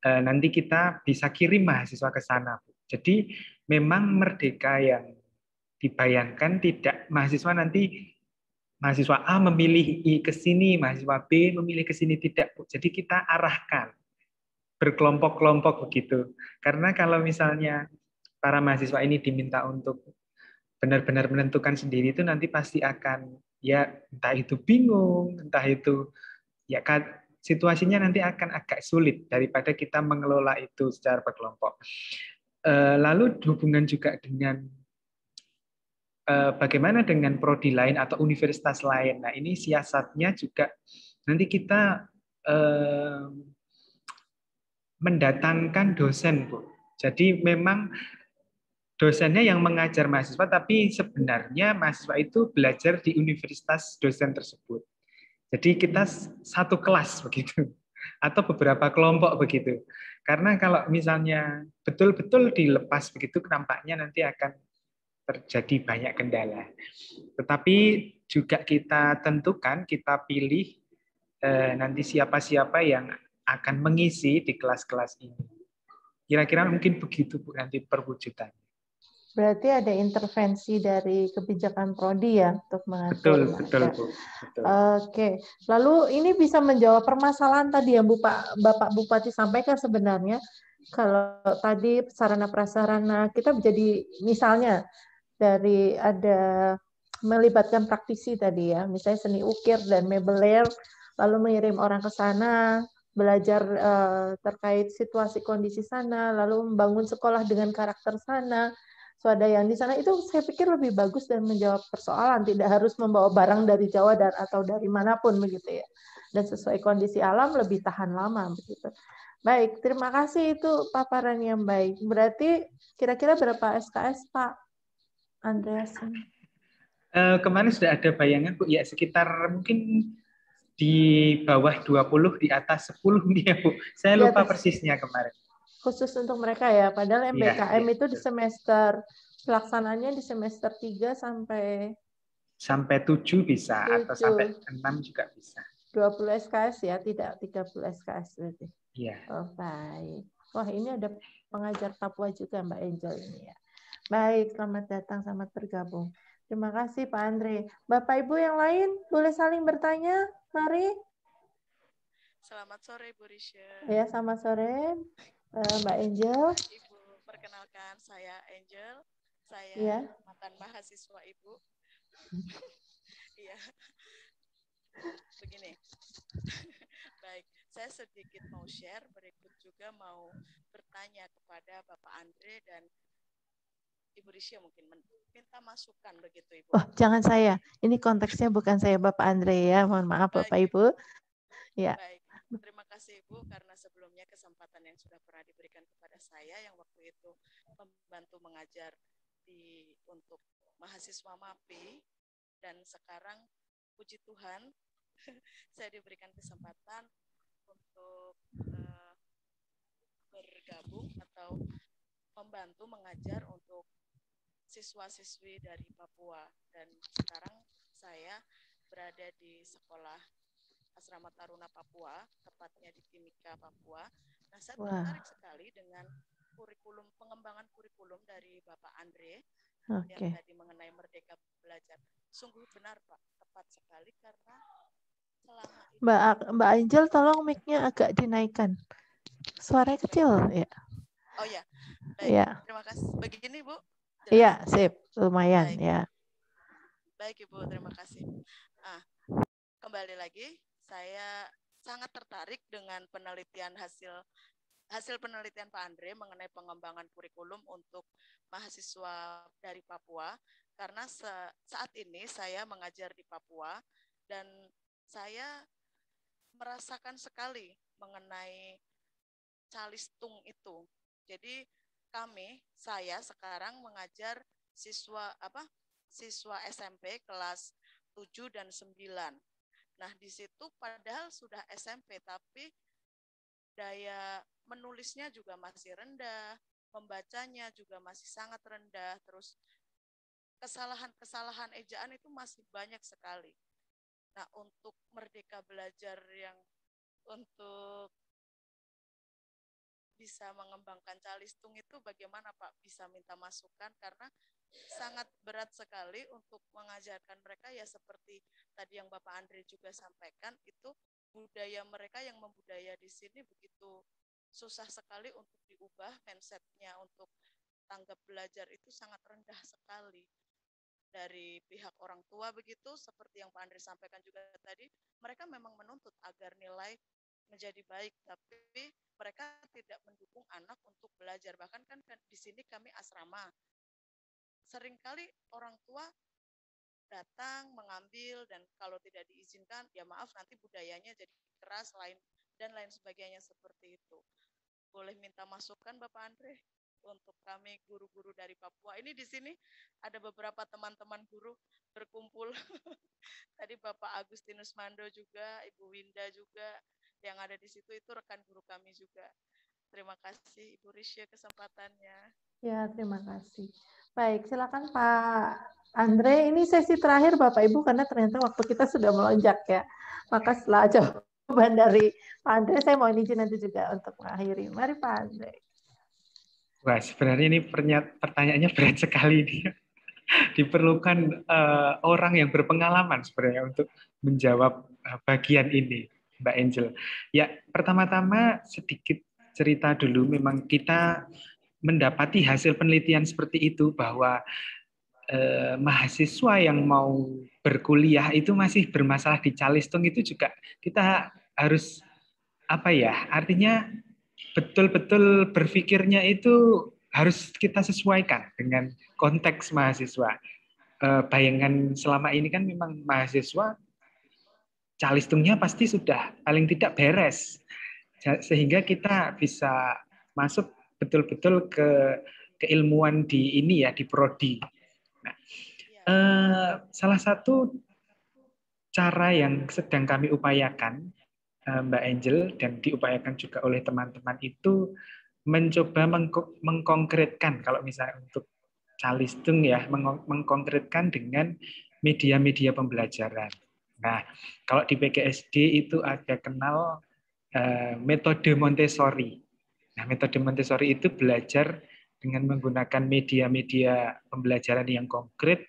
Eh, nanti kita bisa kirim mahasiswa ke sana bu. Jadi memang merdeka yang dibayangkan tidak mahasiswa nanti mahasiswa A memilih I ke sini, mahasiswa B memilih ke sini tidak. Jadi kita arahkan berkelompok-kelompok begitu. Karena kalau misalnya para mahasiswa ini diminta untuk benar-benar menentukan sendiri itu nanti pasti akan ya entah itu bingung, entah itu ya situasinya nanti akan agak sulit daripada kita mengelola itu secara berkelompok. Eh, lalu hubungan juga dengan eh, bagaimana dengan prodi lain atau universitas lain. Nah, ini siasatnya juga nanti kita eh, mendatangkan dosen, Bu. Jadi memang dosennya yang mengajar mahasiswa, tapi sebenarnya mahasiswa itu belajar di universitas dosen tersebut. Jadi kita satu kelas begitu, atau beberapa kelompok begitu. Karena kalau misalnya betul-betul dilepas begitu, nampaknya nanti akan terjadi banyak kendala. Tetapi juga kita tentukan, kita pilih eh, nanti siapa-siapa yang akan mengisi di kelas-kelas ini. Kira-kira mungkin begitu Bu nanti perwujudan. Berarti ada intervensi dari kebijakan prodi ya untuk mengatur. Betul, ya. betul, Oke, lalu ini bisa menjawab permasalahan tadi yang Bapak, Bapak Bupati sampaikan sebenarnya. Kalau tadi sarana prasarana kita menjadi misalnya dari ada melibatkan praktisi tadi ya, misalnya seni ukir dan mebeler, lalu mengirim orang ke sana, belajar uh, terkait situasi kondisi sana, lalu membangun sekolah dengan karakter sana, swadaya yang di sana itu saya pikir lebih bagus dan menjawab persoalan tidak harus membawa barang dari Jawa dan atau dari manapun begitu ya dan sesuai kondisi alam lebih tahan lama begitu baik terima kasih itu paparan yang baik berarti kira-kira berapa SKS Pak Andreas uh, kemarin sudah ada bayangan Bu ya sekitar mungkin di bawah 20 di atas 10 dia Bu saya lupa persisnya kemarin khusus untuk mereka ya. Padahal MBKM iya, yeah, itu yeah. di semester pelaksanaannya di semester 3 sampai sampai 7 bisa 7. atau sampai 6 juga bisa. 20 SKS ya, tidak 30 SKS berarti. Iya. Oh, baik. Wah, ini ada pengajar Papua juga Mbak Angel ini ya. Baik, selamat datang, selamat bergabung. Terima kasih Pak Andre. Bapak Ibu yang lain boleh saling bertanya. Mari. Selamat sore Bu Risha. Ya, selamat sore. Eh, Mbak Angel. Ibu, perkenalkan saya Angel. Saya ya. mantan mahasiswa Ibu. Iya. Begini. Baik, saya sedikit mau share, berikut juga mau bertanya kepada Bapak Andre dan Ibu risha mungkin minta masukan begitu Ibu. Oh, jangan saya. Ini konteksnya bukan saya Bapak Andre ya. Mohon maaf Baik. Bapak Ibu. Ya. Baik. Terima kasih Ibu karena sebelumnya kesempatan yang sudah pernah diberikan kepada saya yang waktu itu membantu mengajar di untuk mahasiswa MAPI dan sekarang puji Tuhan saya diberikan kesempatan untuk uh, bergabung atau membantu mengajar untuk siswa-siswi dari Papua dan sekarang saya berada di sekolah Asrama Taruna Papua, tepatnya di Timika Papua. Nah, saya tertarik sekali dengan kurikulum pengembangan kurikulum dari Bapak Andre okay. yang tadi mengenai merdeka belajar. Sungguh benar, Pak, tepat sekali karena selama ini Mbak Mbak Angel tolong mic-nya agak dinaikkan. Suara kecil, ya. Oh ya. Baik. Ya. Terima kasih. Begini, Bu. Iya, sip. Lumayan, Baik. ya. Baik, Ibu. Terima kasih. Ah, kembali lagi saya sangat tertarik dengan penelitian hasil hasil penelitian Pak Andre mengenai pengembangan kurikulum untuk mahasiswa dari Papua karena saat ini saya mengajar di Papua dan saya merasakan sekali mengenai calistung itu. Jadi kami saya sekarang mengajar siswa apa? siswa SMP kelas 7 dan 9. Nah, di situ padahal sudah SMP, tapi daya menulisnya juga masih rendah, membacanya juga masih sangat rendah, terus kesalahan-kesalahan ejaan itu masih banyak sekali. Nah, untuk merdeka belajar yang untuk bisa mengembangkan calistung itu bagaimana Pak bisa minta masukan karena sangat berat sekali untuk mengajarkan mereka ya seperti tadi yang Bapak Andre juga sampaikan itu budaya mereka yang membudaya di sini begitu susah sekali untuk diubah mindsetnya untuk tanggap belajar itu sangat rendah sekali dari pihak orang tua begitu seperti yang Pak Andre sampaikan juga tadi mereka memang menuntut agar nilai menjadi baik tapi mereka tidak mendukung anak untuk belajar bahkan kan di sini kami asrama seringkali orang tua datang mengambil dan kalau tidak diizinkan ya maaf nanti budayanya jadi keras lain dan lain sebagainya seperti itu. Boleh minta masukan Bapak Andre untuk kami guru-guru dari Papua. Ini di sini ada beberapa teman-teman guru berkumpul. Tadi Bapak Agustinus Mando juga, Ibu Winda juga yang ada di situ itu rekan guru kami juga. Terima kasih Ibu Risha kesempatannya. Ya, terima kasih. Baik, silakan Pak Andre, ini sesi terakhir Bapak Ibu karena ternyata waktu kita sudah melonjak ya. Maka setelah jawaban dari Pak Andre, saya mau izin nanti juga untuk mengakhiri. Mari Pak Andre. Wah, sebenarnya ini pertanyaannya berat sekali dia. Diperlukan uh, orang yang berpengalaman sebenarnya untuk menjawab eh, bagian ini, Mbak Angel. Ya, pertama-tama sedikit cerita dulu memang kita mendapati hasil penelitian seperti itu bahwa eh, mahasiswa yang mau berkuliah itu masih bermasalah di Calistung itu juga kita harus apa ya artinya betul-betul berpikirnya itu harus kita sesuaikan dengan konteks mahasiswa. Eh, bayangan selama ini kan memang mahasiswa calistungnya pasti sudah paling tidak beres sehingga kita bisa masuk betul-betul ke keilmuan di ini ya di prodi. Nah, iya. eh, salah satu cara yang sedang kami upayakan eh, Mbak Angel dan diupayakan juga oleh teman-teman itu mencoba mengkongkretkan mengkonkretkan kalau misalnya untuk calistung ya meng mengkonkretkan dengan media-media pembelajaran. Nah, kalau di PGSD itu ada kenal eh, metode Montessori. Nah, metode Montessori itu belajar dengan menggunakan media-media pembelajaran yang konkret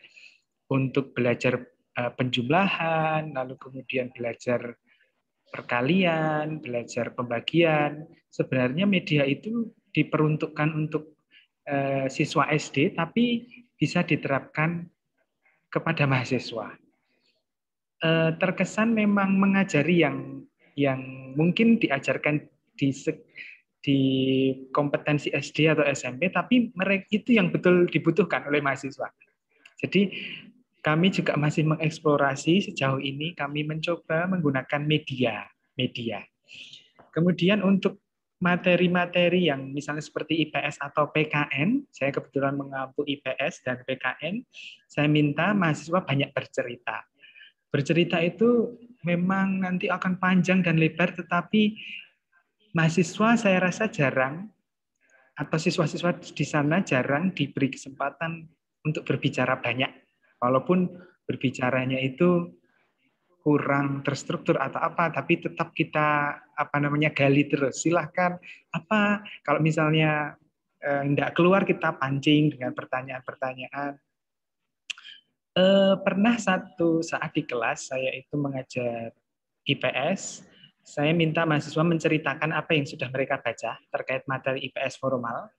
untuk belajar eh, penjumlahan, lalu kemudian belajar perkalian, belajar pembagian. Sebenarnya media itu diperuntukkan untuk eh, siswa SD, tapi bisa diterapkan kepada mahasiswa. Eh, terkesan memang mengajari yang yang mungkin diajarkan di di kompetensi SD atau SMP, tapi mereka itu yang betul dibutuhkan oleh mahasiswa. Jadi kami juga masih mengeksplorasi sejauh ini kami mencoba menggunakan media, media. Kemudian untuk materi-materi yang misalnya seperti IPS atau PKN, saya kebetulan mengampu IPS dan PKN, saya minta mahasiswa banyak bercerita. Bercerita itu memang nanti akan panjang dan lebar, tetapi mahasiswa saya rasa jarang atau siswa-siswa di sana jarang diberi kesempatan untuk berbicara banyak. Walaupun berbicaranya itu kurang terstruktur atau apa, tapi tetap kita apa namanya gali terus. Silahkan apa kalau misalnya eh, tidak keluar kita pancing dengan pertanyaan-pertanyaan. Eh, pernah satu saat di kelas saya itu mengajar IPS saya minta mahasiswa menceritakan apa yang sudah mereka baca terkait materi IPS formal.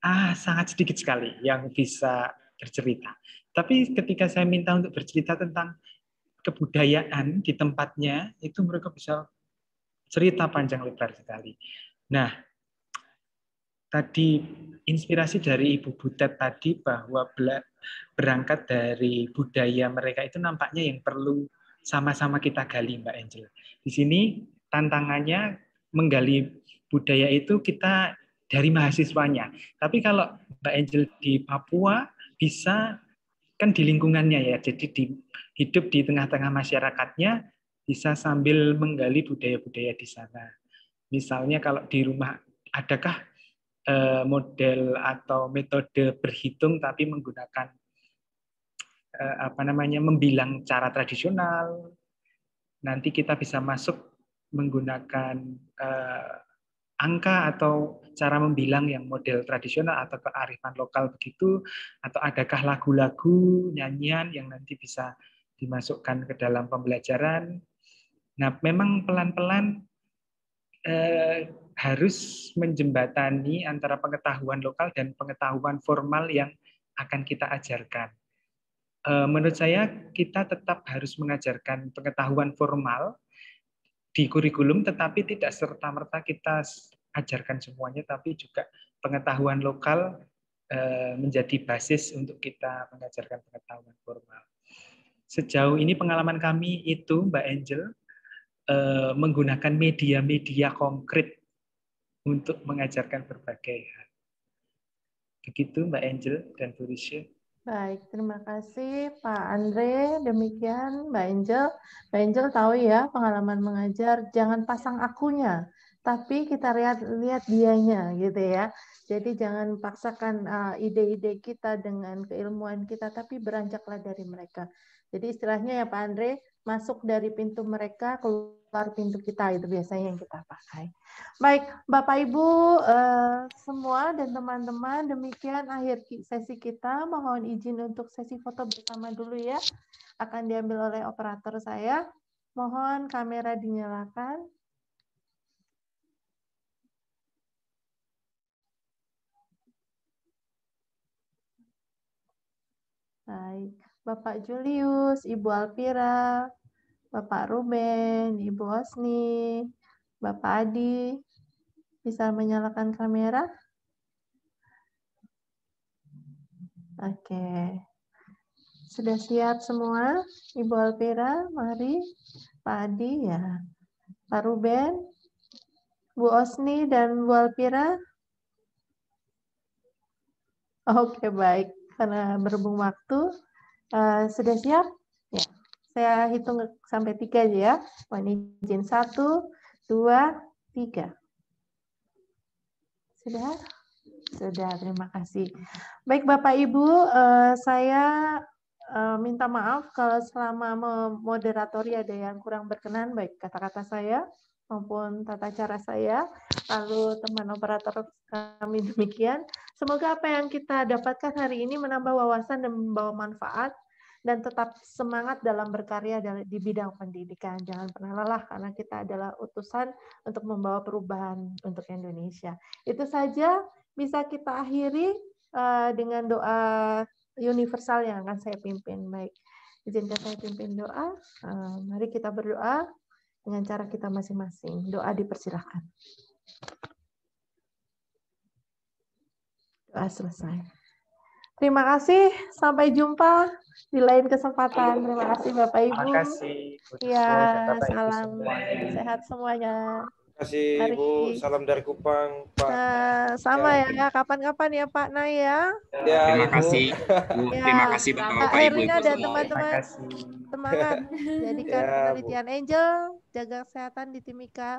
Ah, sangat sedikit sekali yang bisa bercerita. Tapi ketika saya minta untuk bercerita tentang kebudayaan di tempatnya, itu mereka bisa cerita panjang lebar sekali. Nah, tadi inspirasi dari Ibu Butet tadi bahwa berangkat dari budaya mereka itu nampaknya yang perlu sama-sama kita gali Mbak Angel. Di sini tantangannya menggali budaya itu kita dari mahasiswanya. Tapi kalau Mbak Angel di Papua bisa kan di lingkungannya ya, jadi di, hidup di tengah-tengah masyarakatnya bisa sambil menggali budaya-budaya di sana. Misalnya kalau di rumah adakah eh, model atau metode berhitung tapi menggunakan Eh, apa namanya membilang cara tradisional. Nanti kita bisa masuk menggunakan eh, angka atau cara membilang yang model tradisional atau kearifan lokal begitu atau adakah lagu-lagu nyanyian yang nanti bisa dimasukkan ke dalam pembelajaran. Nah, memang pelan-pelan eh, harus menjembatani antara pengetahuan lokal dan pengetahuan formal yang akan kita ajarkan. Eh, menurut saya kita tetap harus mengajarkan pengetahuan formal di kurikulum, tetapi tidak serta merta kita ajarkan semuanya, tapi juga pengetahuan lokal eh, menjadi basis untuk kita mengajarkan pengetahuan formal. Sejauh ini pengalaman kami itu, Mbak Angel, eh, menggunakan media-media konkret untuk mengajarkan berbagai hal. Begitu Mbak Angel dan Bu Risha. Baik, terima kasih Pak Andre. Demikian Mbak Angel. Mbak Angel tahu ya pengalaman mengajar, jangan pasang akunya, tapi kita lihat lihat dianya gitu ya. Jadi jangan paksakan eh, ide-ide ide -ide kita dengan keilmuan kita, tapi beranjaklah dari mereka. Jadi istilahnya ya Pak Andre, masuk dari pintu mereka keluar pintu kita itu biasanya yang kita pakai. Baik, Bapak Ibu eh, semua dan teman-teman demikian akhir sesi kita. Mohon izin untuk sesi foto bersama dulu ya. Akan diambil oleh operator saya. Mohon kamera dinyalakan. Baik, Bapak Julius, Ibu Alpira, Bapak Ruben, Ibu Osni, Bapak Adi, bisa menyalakan kamera? Oke. Sudah siap semua? Ibu Alpira, mari. Pak Adi, ya. Pak Ruben, Bu Osni, dan Bu Alpira? Oke, baik. Karena berhubung waktu, uh, sudah siap? Saya hitung sampai tiga aja ya. Wanijin satu, dua, tiga. Sudah? Sudah, terima kasih. Baik Bapak Ibu, eh, saya eh, minta maaf kalau selama memoderatori ada yang kurang berkenan, baik kata-kata saya maupun tata cara saya, lalu teman operator kami demikian. Semoga apa yang kita dapatkan hari ini menambah wawasan dan membawa manfaat dan tetap semangat dalam berkarya di bidang pendidikan. Jangan pernah lelah karena kita adalah utusan untuk membawa perubahan untuk Indonesia. Itu saja bisa kita akhiri eh, dengan doa universal yang akan saya pimpin. Baik, izinkan saya pimpin doa. Eh, mari kita berdoa dengan cara kita masing-masing. Doa dipersilahkan. Doa selesai. Terima kasih. Sampai jumpa di lain kesempatan. Terima kasih Bapak Ibu. Terima kasih. Iya, salam semuanya. sehat semuanya. Terima kasih Hari. Ibu. Salam dari Kupang, Pak. Nah, sama ya, ya. kapan-kapan ya Pak Nay ya. kasih ya, terima Ibu. kasih. Bu, ya. Terima kasih Bapak, Bapak, Bapak Ibu. Irina dan teman-teman. jadikan ya, penelitian Bu. Angel, jaga kesehatan di Timika.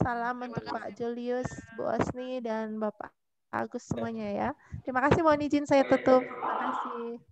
Salam untuk Pak Julius, Bu asni dan Bapak Agus semuanya ya. Terima kasih mohon izin saya tutup. Terima kasih.